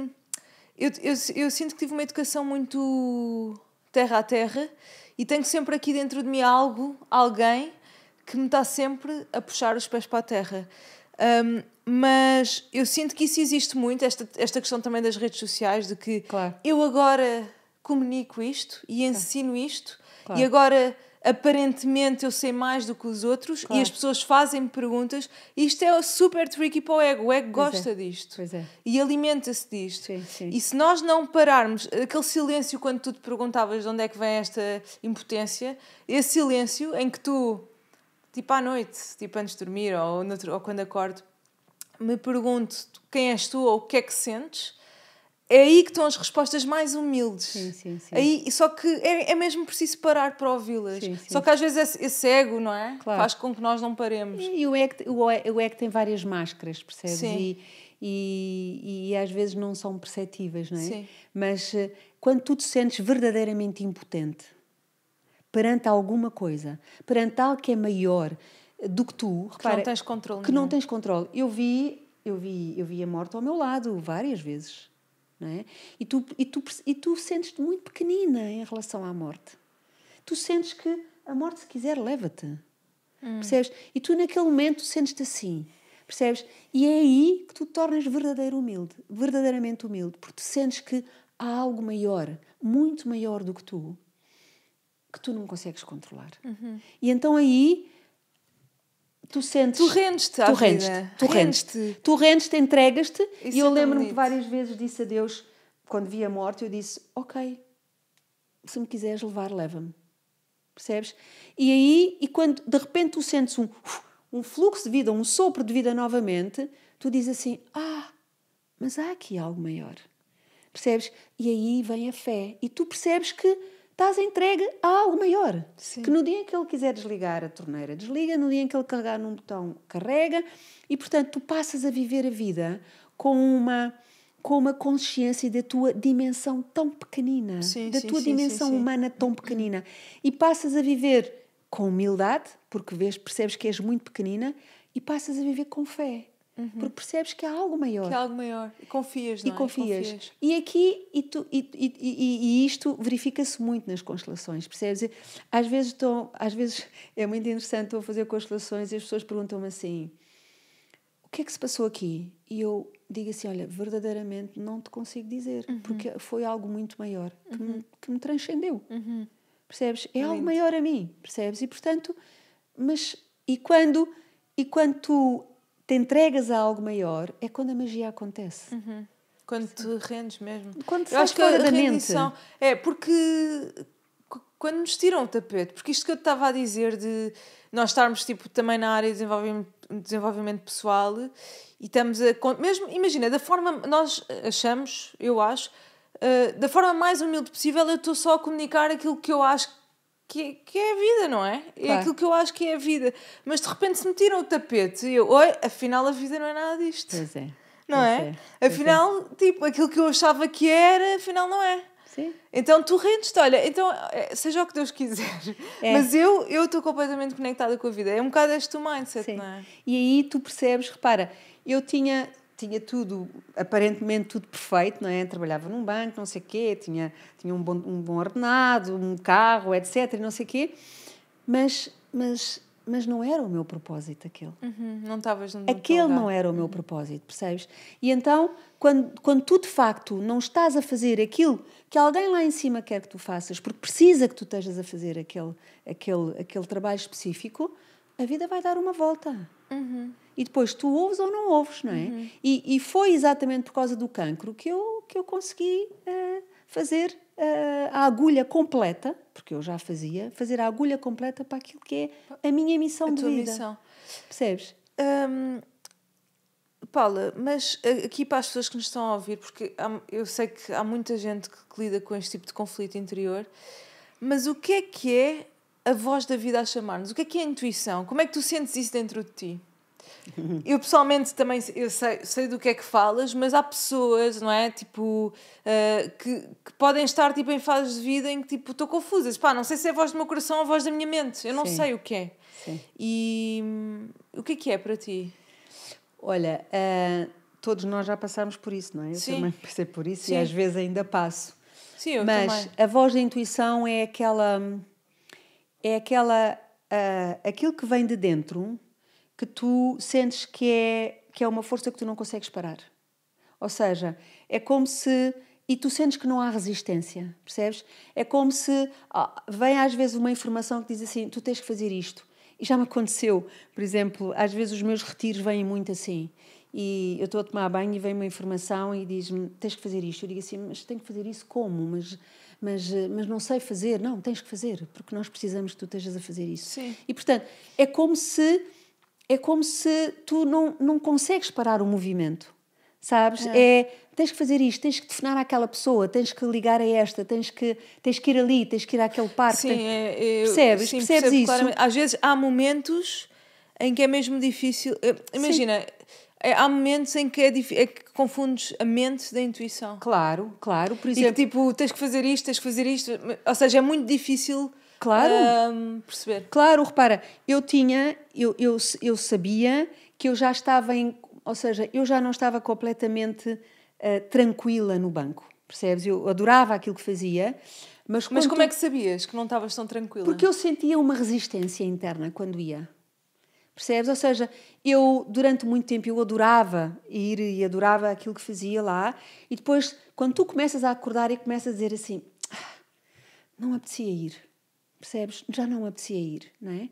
eu, eu, eu sinto que tive uma educação muito terra a terra e tenho sempre aqui dentro de mim algo, alguém que me está sempre a puxar os pés para a terra. Um, mas eu sinto que isso existe muito, esta, esta questão também das redes sociais, de que claro. eu agora comunico isto e ensino isto claro. e agora aparentemente eu sei mais do que os outros claro. e as pessoas fazem-me perguntas. Isto é super tricky para o ego. O ego pois gosta é. disto é. e alimenta-se disto. Sim, sim. E se nós não pararmos, aquele silêncio quando tu te perguntavas de onde é que vem esta impotência, esse silêncio em que tu, tipo à noite, tipo antes de dormir ou, noutro, ou quando acordo, me pergunto quem és tu ou o que é que sentes, é aí que estão as respostas mais humildes. Sim, sim, sim. Aí, só que é, é mesmo preciso parar para ouvi-las. Só que às vezes esse, esse ego, não é? Claro. Faz com que nós não paremos. E o ego, o ego tem várias máscaras, percebes? E, e, e, às vezes não são perceptíveis, não é? Sim. Mas eh, quando tu te sentes verdadeiramente impotente perante alguma coisa, perante algo que é maior, do que tu. Repara, que não tens controle. Que nenhum. não tens controle. Eu vi, eu vi, eu vi a morte ao meu lado várias vezes, não é? E tu, e tu, e tu sentes-te muito pequenina em relação à morte. Tu sentes que a morte, se quiser, leva-te. Hum. Percebes? E tu, naquele momento, sentes-te assim. Percebes? E é aí que tu te tornas verdadeiro humilde, verdadeiramente humilde, porque tu sentes que há algo maior, muito maior do que tu, que tu não consegues controlar. Uhum. E então aí tu sentes. Tu rendes-te tu rendes Tu rendes-te. Tu rendes-te, entregas-te. É e eu é lembro-me que várias vezes disse a Deus, quando vi a morte, eu disse: Ok, se me quiseres levar, leva-me. Percebes? E aí, e quando de repente tu sentes um, um fluxo de vida, um sopro de vida novamente, tu dizes assim: Ah, mas há aqui algo maior. Percebes? E aí vem a fé. E tu percebes que estás entregue a algo maior. Sim. Que no dia em que ele quiser desligar a torneira, desliga, no dia em que ele carregar num botão, carrega, e portanto tu passas a viver a vida com uma com uma consciência da tua dimensão tão pequenina, sim, da sim, tua dimensão humana tão pequenina, e passas a viver com humildade, porque vês, percebes que és muito pequenina, e passas a viver com fé. Uhum. Porque percebes que há algo maior. Que há algo maior. Confias, não é? e é? confias. confias. E aqui, e, tu, e, e, e isto verifica-se muito nas constelações, percebes? Às vezes, estou, às vezes <laughs> é muito interessante, estou a fazer constelações e as pessoas perguntam-me assim: o que é que se passou aqui? E eu digo assim: olha, verdadeiramente não te consigo dizer, uhum. porque foi algo muito maior que, uhum. me, que me, transcendeu. Uhum. Percebes? É Lindo. algo maior a mim, percebes? E portanto, mas. E quando, e quando tu te entregas a algo maior, é quando a magia acontece. Uhum. Quando Sim. te rendes mesmo. Quando Eu acho que a rendição é porque quando nos tiram o tapete, porque isto que eu estava a dizer de nós estarmos tipo também na área de desenvolvimento, desenvolvimento pessoal e estamos a mesmo imagina da forma nós achamos, eu acho, uh, da forma mais humilde possível, eu estou só a comunicar aquilo que eu acho que, que é a vida, não é? É claro. aquilo que eu acho que é a vida. Mas de repente se metiram o tapete e eu, oi, afinal a vida não é nada disto. Pois é. Não é? é? é. Afinal, é. tipo, aquilo que eu achava que era, afinal não é. Sim. Então tu rendes-te, olha, então é, seja o que Deus quiser, é. mas eu estou completamente conectada com a vida. É um bocado este mindset, Sim. não é? E aí tu percebes, repara, eu tinha tinha tudo, aparentemente tudo perfeito, não é? Trabalhava num banco, não sei o quê, tinha, tinha um, bom, um bom ordenado, um carro, etc, não sei o quê, mas, mas, mas não era o meu propósito aquele. Uhum, não estavas no Aquele lugar. não era o meu uhum. propósito, percebes? E então, quando, quando tu de facto não estás a fazer aquilo que alguém lá em cima quer que tu faças, porque precisa que tu estejas a fazer aquele, aquele, aquele trabalho específico, a vida vai dar uma volta. Uhum e depois tu ouves ou não ouves, não é? Uhum. E, e, foi exatamente por causa do cancro que eu, que eu consegui uh, fazer uh, a agulha completa, porque eu já fazia, fazer a agulha completa para aquilo que é a minha missão a de tua vida. Missão. Percebes? Um, Paula, mas aqui para as pessoas que nos estão a ouvir, porque eu sei que há muita gente que, que lida com este tipo de conflito interior, mas o que é que é a voz da vida a chamar-nos? O que é que é a intuição? Como é que tu sentes isso dentro de ti? <laughs> Eu pessoalmente também eu sei, sei do que é que falas, mas há pessoas, não é? Tipo, uh, que, que, podem estar tipo, em fases de vida em que tipo, estou confusa. Pá, não sei se é a voz do meu coração ou a voz da minha mente. Eu não Sim. sei o que é. Sim. E hum, o que é que é para ti? Olha, uh, todos nós já passámos por isso, não é? Eu Sim. também passei por isso Sim. e às vezes ainda passo. Sim, eu mas também. a voz da intuição é aquela. É aquela. Uh, aquilo que vem de dentro que tu sentes que é, que é uma força que tu não consegues parar. Ou seja, é como se. E tu sentes que não há resistência, percebes? É como se. vem às vezes uma informação que diz assim: tu tens que fazer isto. E já me aconteceu, por exemplo, às vezes os meus retiros vêm muito assim. E eu estou a tomar banho e vem uma informação e diz-me: tens que fazer isto. Eu digo assim: mas tenho que fazer isso como? Mas mas, mas não sei fazer. Não, tens que fazer, porque nós precisamos que tu estejas a fazer isso. Sim. E, portanto, é como se é como se tu não, não consegues parar o movimento, sabes? É. é. tens que fazer isto, tens que telefonar àquela pessoa, tens que ligar a esta, tens que, tens que ir ali, tens que ir àquele parque. Sim, tens... é, é percebes? Sim, percebes isso? Claramente. Às vezes há momentos em que é mesmo difícil. Eh, imagina. É, há momentos em que é, é que confundes a mente da intuição. Claro, claro. Por exemplo, e que, tipo, tens que fazer isto, tens que fazer isto. Ou seja, é muito difícil claro. Um, perceber. Claro, repara, eu tinha, eu, eu, eu sabia que eu já estava em. Ou seja, eu já não estava completamente uh, tranquila no banco, percebes? Eu adorava aquilo que fazia. Mas, mas como tu... é que sabias que não estavas tão tranquila? Porque eu sentia uma resistência interna quando ia. Percebes? Ou seja, eu durante muito tempo eu adorava ir e adorava aquilo que fazia lá, e depois, quando tu começas a acordar e começas a dizer assim, ah, não apetecia ir percebes? Já não apetecia ir, não é?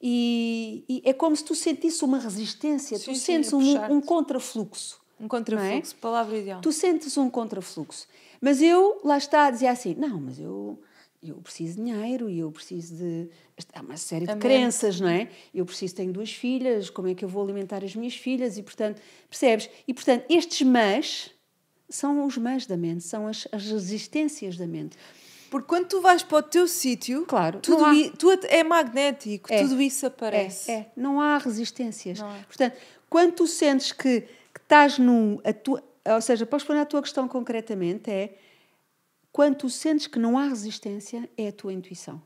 E, e é como se tu sentisse uma resistência, sim, tu sim, sentes um, um contrafluxo. Um contrafluxo, é? palavra ideal. Tu sentes um contrafluxo. Mas eu, lá está, dizia assim: não, mas eu, eu preciso de dinheiro e eu preciso de. Há é uma série de crenças, não é? Eu preciso, tenho duas filhas, como é que eu vou alimentar as minhas filhas? E portanto, percebes? E portanto, estes mas são os mas da mente, são as, as resistências da mente. Porque quando tu vais para o teu sítio, claro, tudo há... i, tu, é magnético, é, tudo isso aparece. É, é. Não há resistências. Não Portanto, quando tu sentes que, que estás num. Tua, ou seja, para responder à tua questão concretamente, é quando tu sentes que não há resistência, é a tua intuição.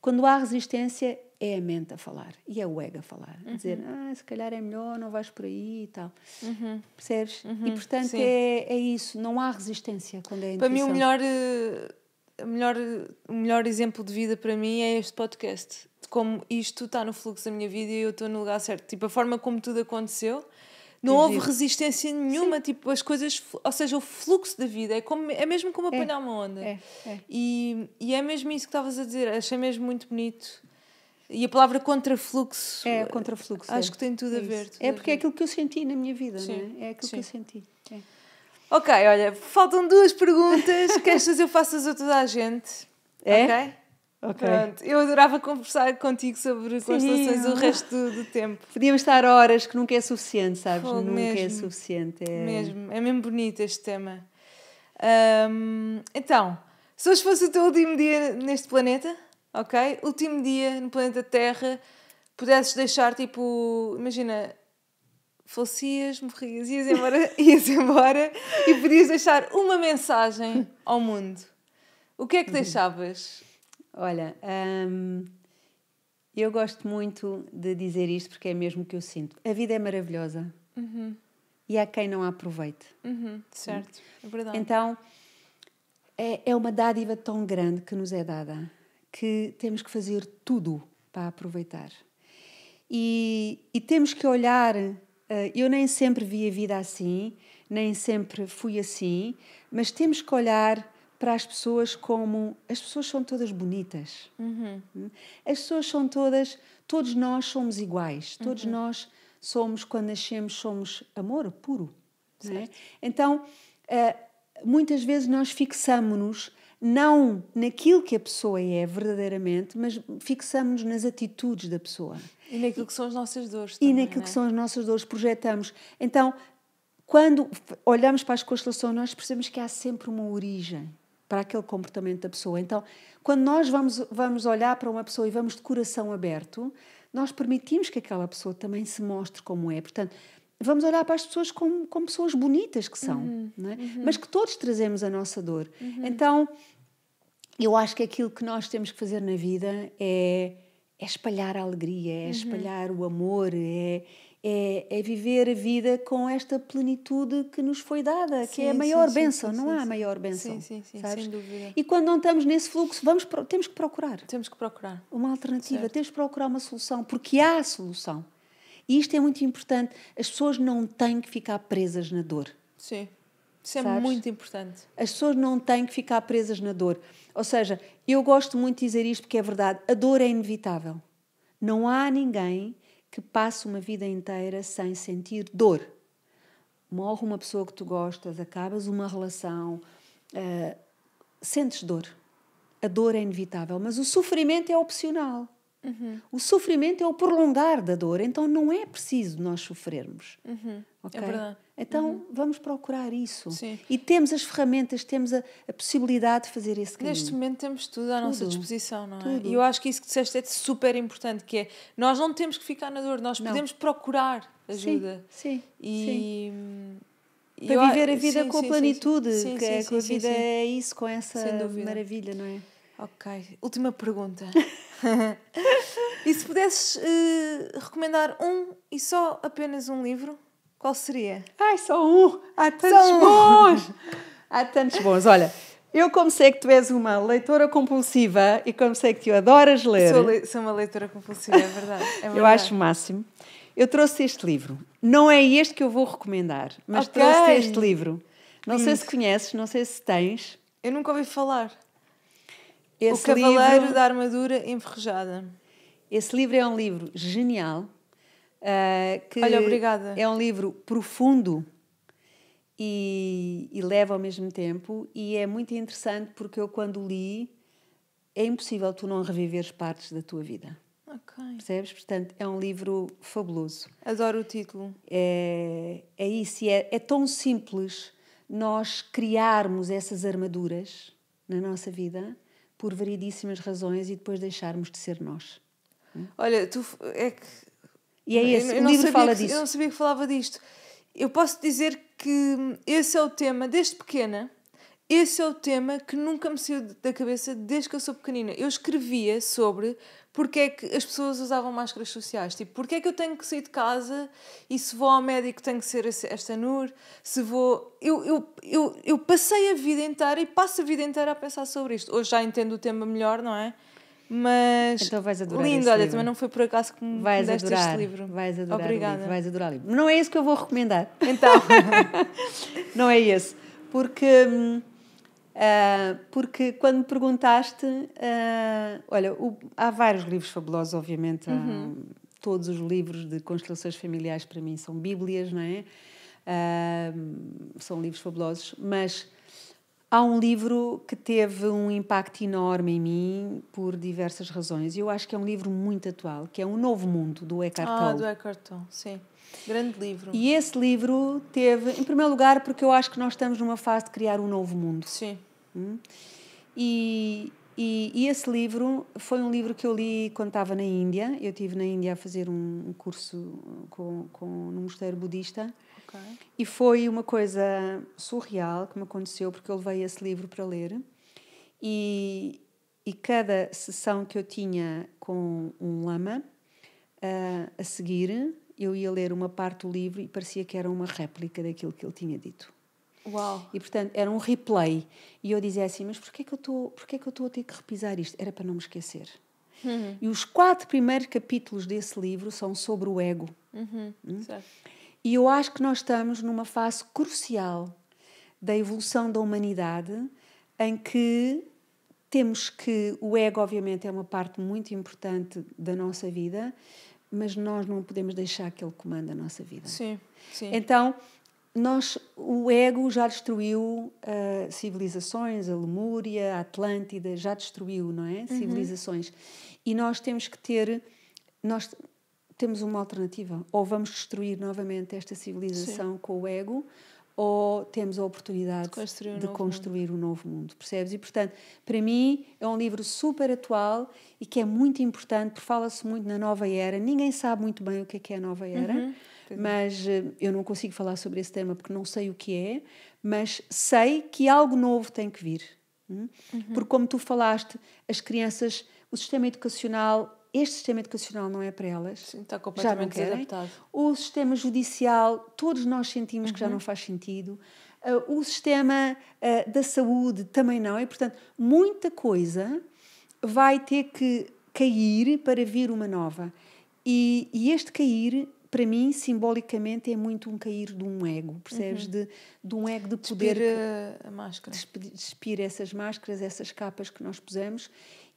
Quando há resistência, é a mente a falar e é o ego a falar, uhum. a dizer, uhum. ah, se calhar é melhor, não vais por aí e tal. Uhum. Percebes? Uhum. E portanto é, é, isso, não há resistência quando é a intuição. Para mim, o melhor. Uh o melhor, o melhor exemplo de vida para mim é este podcast. De como isto está no fluxo da minha vida e eu estou no lugar certo. Tipo, a forma como tudo aconteceu, não houve resistência nenhuma. Sim. Tipo, as coisas, ou seja, o fluxo da vida é, como, é mesmo como apanhar é. uma onda. É. É. E, e é mesmo isso que estavas a dizer. Achei mesmo muito bonito. E a palavra contrafluxo. É, fluxo Acho é. que tem tudo a é ver. Tudo é porque é aquilo que eu senti na minha vida, não é? É aquilo Sim. que eu senti. Ok, olha, faltam duas perguntas. que estas eu faço as outras à gente. É? Ok? Ok. Pronto, eu adorava conversar contigo sobre Sim. constelações o resto do, do, tempo. Podíamos estar horas, que nunca é suficiente, sabes? nunca é mesmo. é suficiente. É... Mesmo, é mesmo bonito este tema. Um, então, se hoje fosse o teu último dia neste planeta, ok? Último dia no planeta Terra, pudesses deixar tipo, imagina, falecias, morrias, ias embora, <laughs> ias embora e podias deixar uma mensagem ao mundo. O que é que deixavas? Olha, hum, eu gosto muito de dizer isto porque é mesmo o que eu sinto. A vida é maravilhosa uhum. e há quem não a aproveite. Uhum, certo, é verdade. Então, é, é uma dádiva tão grande que nos é dada que temos que fazer tudo para aproveitar. E, e temos que olhar eh, eu nem sempre vi a vida assim, nem sempre fui assim, mas temos que olhar para as pessoas como as pessoas são todas bonitas, uhum. Hum? as pessoas são todas, todos nós somos iguais, todos uhum. nós somos, quando nascemos, somos amor puro. É? Então, eh, muitas vezes nós fixamos-nos não naquilo que a pessoa é verdadeiramente, mas fixamos-nos nas atitudes da pessoa. E naquilo que são as nossas dores. Também, e naquilo né? que são as nossas dores, projetamos. Então, quando olhamos para as constelações, nós percebemos que há sempre uma origem para aquele comportamento da pessoa. Então, quando nós vamos, vamos olhar para uma pessoa e vamos de coração aberto, nós permitimos que aquela pessoa também se mostre como é. Portanto, vamos olhar para as pessoas como, como pessoas bonitas que são, uhum, é? uhum. mas que todos trazemos a nossa dor. Uhum. Então, eu acho que aquilo que nós temos que fazer na vida é, é espalhar a alegria, é uhum. espalhar o amor, é, é, é, viver a vida com esta plenitude que nos foi dada, sim, que é a maior sim, bênção, sim, não há a maior bênção. Sim, sim, sabes? sem dúvida. E quando não estamos nesse fluxo, vamos, temos que procurar. Temos que procurar. Uma alternativa, certo. temos que procurar uma solução, porque há a solução. E isto é muito importante. As pessoas não têm que ficar presas na dor. Sim. Isso é Sabes? muito importante. As pessoas não têm que ficar presas na dor. Ou seja, eu gosto muito de dizer isto porque é verdade. A dor é inevitável. Não há ninguém que passe uma vida inteira sem sentir dor. Morre uma pessoa que tu gostas, acabas uma relação, uh, sentes dor. A dor é inevitável, mas o sofrimento é opcional. Uhum. O sofrimento é o prolongar da dor, então não é preciso nós sofrermos. Uhum. É okay? É verdade. Então uhum. vamos procurar isso. Sim. E temos as ferramentas, temos a, a, possibilidade de fazer esse caminho. Neste momento temos tudo à tudo. nossa disposição, não é? E eu acho que isso que disseste é super importante, que é nós não temos que ficar na dor, nós não. podemos procurar ajuda. Sim, sim. E... Sim. Hum, Para eu, viver a vida sim, com a plenitude, sim, que, é, que a vida é isso, com essa maravilha, não é? Ok. Última pergunta. <laughs> <laughs> e se pudesses uh, recomendar um e só apenas um livro, qual seria? Ai, só um! Há tantos bons! <laughs> Há tantos bons. Olha, eu como sei que tu és uma leitora compulsiva e como sei que tu adoras ler. Sou, le sou uma leitora compulsiva, é verdade, é <laughs> verdade. Eu acho o máximo. Eu trouxe este livro. Não é este que eu vou recomendar, mas okay. trouxe este livro. Não sei hum. se conheces, não sei se tens. Eu nunca ouvi falar. Esse o Cavaleiro livro, da Armadura Enferrujada. Esse livro é um livro genial. Uh, que Olha, obrigada. É um livro profundo e, e, leva ao mesmo tempo. E é muito interessante porque eu, quando li, é impossível tu não reviveres partes da tua vida. Okay. Percebes? Portanto, é um livro fabuloso. Adoro o título. É, é isso, é, é tão simples nós criarmos essas armaduras na nossa vida por variedíssimas razões e depois deixarmos de ser nós. Olha, tu é que. E é esse, eu, o livro fala que, disso. Eu não sabia que falava disto. Eu posso dizer que esse é o tema, desde pequena, esse é o tema que nunca me saiu da cabeça desde que eu sou pequenina. Eu escrevia sobre porque é que as pessoas usavam máscaras sociais? Tipo, porque é que eu tenho que sair de casa e se vou ao médico tenho que ser esta NUR? Se vou. Eu, eu, eu, eu passei a vida inteira e passo a vida inteira a pensar sobre isto. Hoje já entendo o tema melhor, não é? Mas. Então vais adorar. Lindo, olha, livro. também não foi por acaso que me vais deste adorar, este livro. Vais adorar. Obrigada. Livro, vais adorar o livro. Não é esse que eu vou recomendar. Então. <laughs> não é esse. Porque. Hum, Uh, porque quando perguntaste, uh, olha, o, há vários livros fabulosos, obviamente, uhum. há, todos os livros de constelações familiares para mim são bíblias, não é? Uh, são livros fabulosos, mas há um livro que teve um impacto enorme em mim por diversas razões. e Eu acho que é um livro muito atual, que é O Novo Mundo do Eckhart Tolle. Ah, do Eckhart Tolle, sim. Grande livro. E esse livro teve, em primeiro lugar, porque eu acho que nós estamos numa fase de criar um novo mundo. Sim. Hum? E, e, e, esse livro foi um livro que eu li quando estava na Índia. Eu estive na Índia a fazer um, curso com, com, no mosteiro budista. Okay. E foi uma coisa surreal que me aconteceu, porque eu levei esse livro para ler. E, e cada sessão que eu tinha com um lama uh, a seguir, eu ia ler uma parte do livro e parecia que era uma réplica daquilo que ele tinha dito. Uau. E portanto era um replay e eu dizia assim, mas porquê que eu estou, que eu estou a ter que repisar isto? Era para não me esquecer. Uhum. E os quatro primeiros capítulos desse livro são sobre o ego. Uhum. Hum? E eu acho que nós estamos numa fase crucial da evolução da humanidade em que temos que o ego obviamente é uma parte muito importante da nossa vida, mas nós não podemos deixar que ele comanda a nossa vida. Sim, sim. Então, nós, o ego já destruiu uh, civilizações, a Lemúria, a Atlântida, já destruiu, não é? Uhum. Civilizações. E nós temos que ter, nós temos uma alternativa. Ou vamos destruir novamente esta civilização sim. com o ego, ou temos a oportunidade de construir um, de novo, construir mundo. um novo mundo, percebes? E, portanto, para mim é um livro super atual e que é muito importante, porque fala-se muito na nova era. Ninguém sabe muito bem o que é, que é a nova era, uhum, mas eh, eu não consigo falar sobre esse tema porque não sei o que é, mas sei que algo novo tem que vir. Hum? Uhum. Porque, como tu falaste, as crianças, o sistema educacional este sistema educacional não é para elas. Sim, está completamente já não desadaptado. O sistema judicial, todos nós sentimos uhum. que já uhum. não faz sentido. Uh, o sistema uh, da saúde também não. E, portanto, muita coisa vai ter que cair para vir uma nova. E, e este cair, para mim, simbolicamente, é muito um cair de um ego, percebes? Uhum. De, de um ego de poder. Despir a máscara. Despir, despir essas máscaras, essas capas que nós pusemos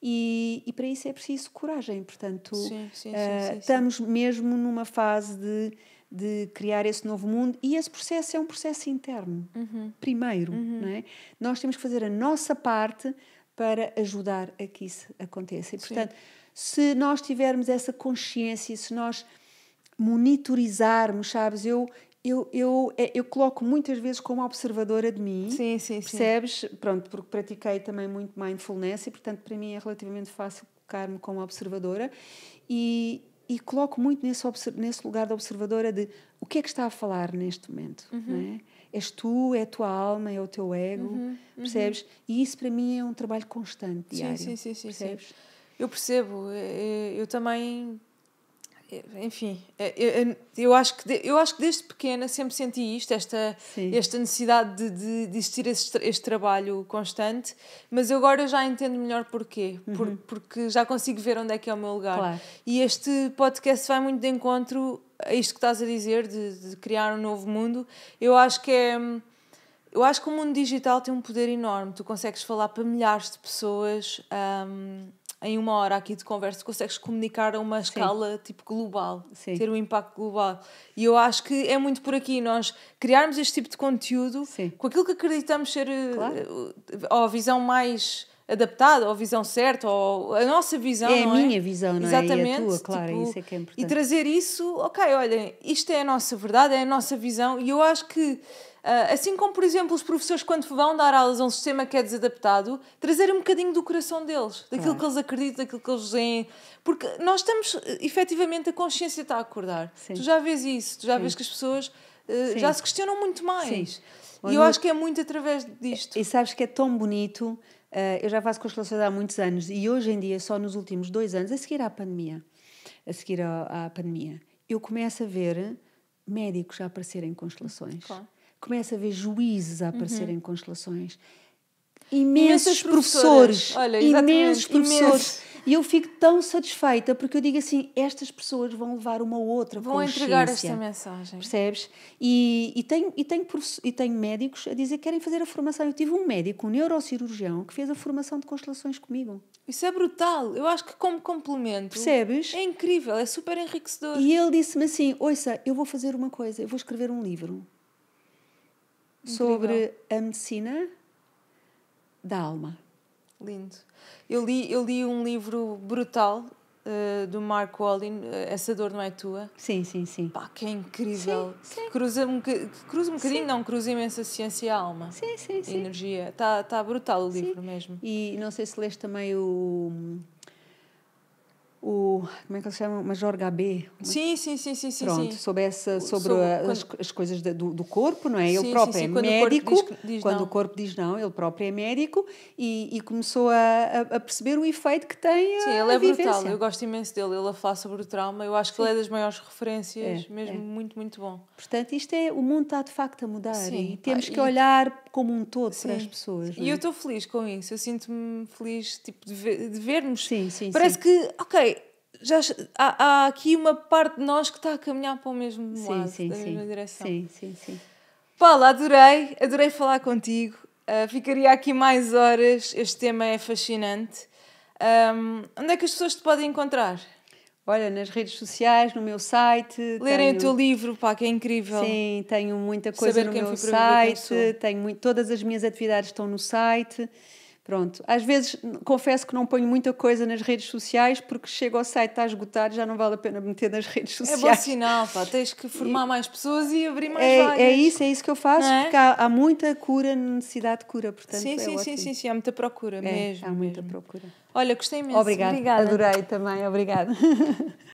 e, e para isso é preciso coragem. Portanto, sim, sim, uh, sim, estamos mesmo numa fase de, de criar esse novo mundo e esse processo é um processo interno, uhum. primeiro. Uhum. Não é? Nós temos que fazer a nossa parte para ajudar a que isso aconteça. E, portanto, se nós tivermos essa consciência, se nós monitorizarmos, sabes? Eu, eu, eu, é, eu coloco muitas vezes como observadora de mim, sim, sim, percebes? Pronto, porque pratiquei também muito mindfulness e, portanto, para mim é relativamente fácil colocar-me como observadora e, e coloco muito nesse, nesse lugar da observadora de o que é que está a falar neste momento, uhum. não é? És tu, é a tua alma, é o teu ego, uhum. uhum. percebes? E isso para mim é um trabalho constante, diário, sim, sim, sim, sim, percebes? Sim. Eu percebo, eh, eh, eu também enfim, eu, é, é, é, eu, acho que, eu acho que desde pequena sempre senti isto, esta, esta necessidade de, de, de existir este, este, trabalho constante, mas agora já entendo melhor porquê, uhum. por, porque já consigo ver onde é que é o meu lugar. Claro. E este podcast vai muito de encontro a isto que estás a dizer, de, de criar um novo mundo. Eu acho que é. Eu acho que o mundo digital tem um poder enorme, tu consegues falar para milhares de pessoas. Um, em uma hora aqui de conversa consegues comunicar a uma Sim. escala tipo global, Sim. ter um impacto global. E eu acho que é muito por aqui nós criarmos este tipo de conteúdo Sim. com aquilo que acreditamos ser eh, claro. Eh, ou a visão mais adaptada, ou a visão certa, ou a nossa visão. É a é? minha visão, não Exatamente, é? E é a tua, claro, tipo, isso é que é importante. E trazer isso, ok, olhem, isto é a nossa verdade, é a nossa visão, e eu acho que ah, assim como, por exemplo, os professores, quando vão dar aulas a um sistema que é desadaptado, trazerem um bocadinho do coração deles, daquilo é. que eles acreditam, daquilo que eles veem. Porque nós estamos, eh, efetivamente, a consciência está a acordar. Sim. Tu já vês isso, tu já Sim. vês que as pessoas uh, já se questionam muito mais. Sim. E eu acho que é muito através disto. E sabes que é tão bonito. Uh, eu já faço constelações há muitos anos e hoje em dia, só nos últimos dois anos, a seguir à pandemia, a seguir à, à pandemia, eu começo a ver médicos a aparecerem em constelações. Claro começa a ver juízes a aparecer uhum. em constelações. Imensos, professores, Olha, imensos professores. E eu fico tão satisfeita porque eu digo assim: estas pessoas vão levar uma outra vão consciência. Vão entregar esta mensagem. Percebes? E, e, tenho, e, tenho e tenho médicos a dizer que querem fazer a formação. Eu tive um médico, um neurocirurgião, que fez a formação de constelações comigo. Isso é brutal. Eu acho que, como complemento, percebes? É incrível, é super enriquecedor. E ele disse-me assim: ouça, eu vou fazer uma coisa, eu vou escrever um livro sobre a medicina da alma. Lindo. Eu li, eu li um livro brutal uh, do Mark Wallin, eh, Essa Dor Não É Tua. Sim, sim, sim. Pá, que é incrível. Sim, sim. cruza, um, cruza um bocadinho, sim. não, cruza imensa ciência e alma. Sim, sim, sim. Energia. Está tá brutal o livro mesmo. E não sei se leste também o o como é que se chama Major Gabé sim sim sim sim sim pronto sim. sobre essa sobre, a, quando... as, as, coisas do, do, corpo não é ele sim, próprio sim, é quando médico o diz, diz quando não. o corpo diz não ele próprio é médico e, e começou a, a, perceber o efeito que tem a, sim ele é brutal eu gosto imenso dele ele a falar sobre o trauma eu acho que ele é das maiores referências é, mesmo é. muito muito bom portanto isto é o mundo está de facto a mudar e temos que e... olhar como um todo sim. para as pessoas. E é? eu estou feliz com isso, eu sinto-me feliz tipo, de, ver, de vermos. Sim, sim, Parece sim. que, ok, já, há, há, aqui uma parte de nós que está a caminhar para o mesmo sim, lado, sim, da sim. mesma direção. Sim, sim, sim. Paula, adorei, adorei falar contigo. Uh, ficaria aqui mais horas, este tema é fascinante. Um, onde é que as pessoas te podem encontrar? Olha, nas redes sociais, no meu site. Lerem tenho... o teu livro, pá, que é incrível. Sim, tenho muita coisa Saber no meu site, tenho muito... todas as minhas atividades estão no site. Pronto, às vezes confesso que não ponho muita coisa nas redes sociais porque chego ao site, está esgotado, já não vale a pena meter nas redes sociais. É bom sinal, pá, tens que formar e... mais pessoas e abrir mais é, é vagas. É isso, é isso que eu faço, é? porque há, há, muita cura, necessidade de cura, portanto. Sim, é sim, ótimo. sim, sim, sim, há muita procura é, mesmo. Há mesmo. muita procura. Olha, gostei imenso. Obrigada. obrigada. Adorei também, obrigada. <laughs>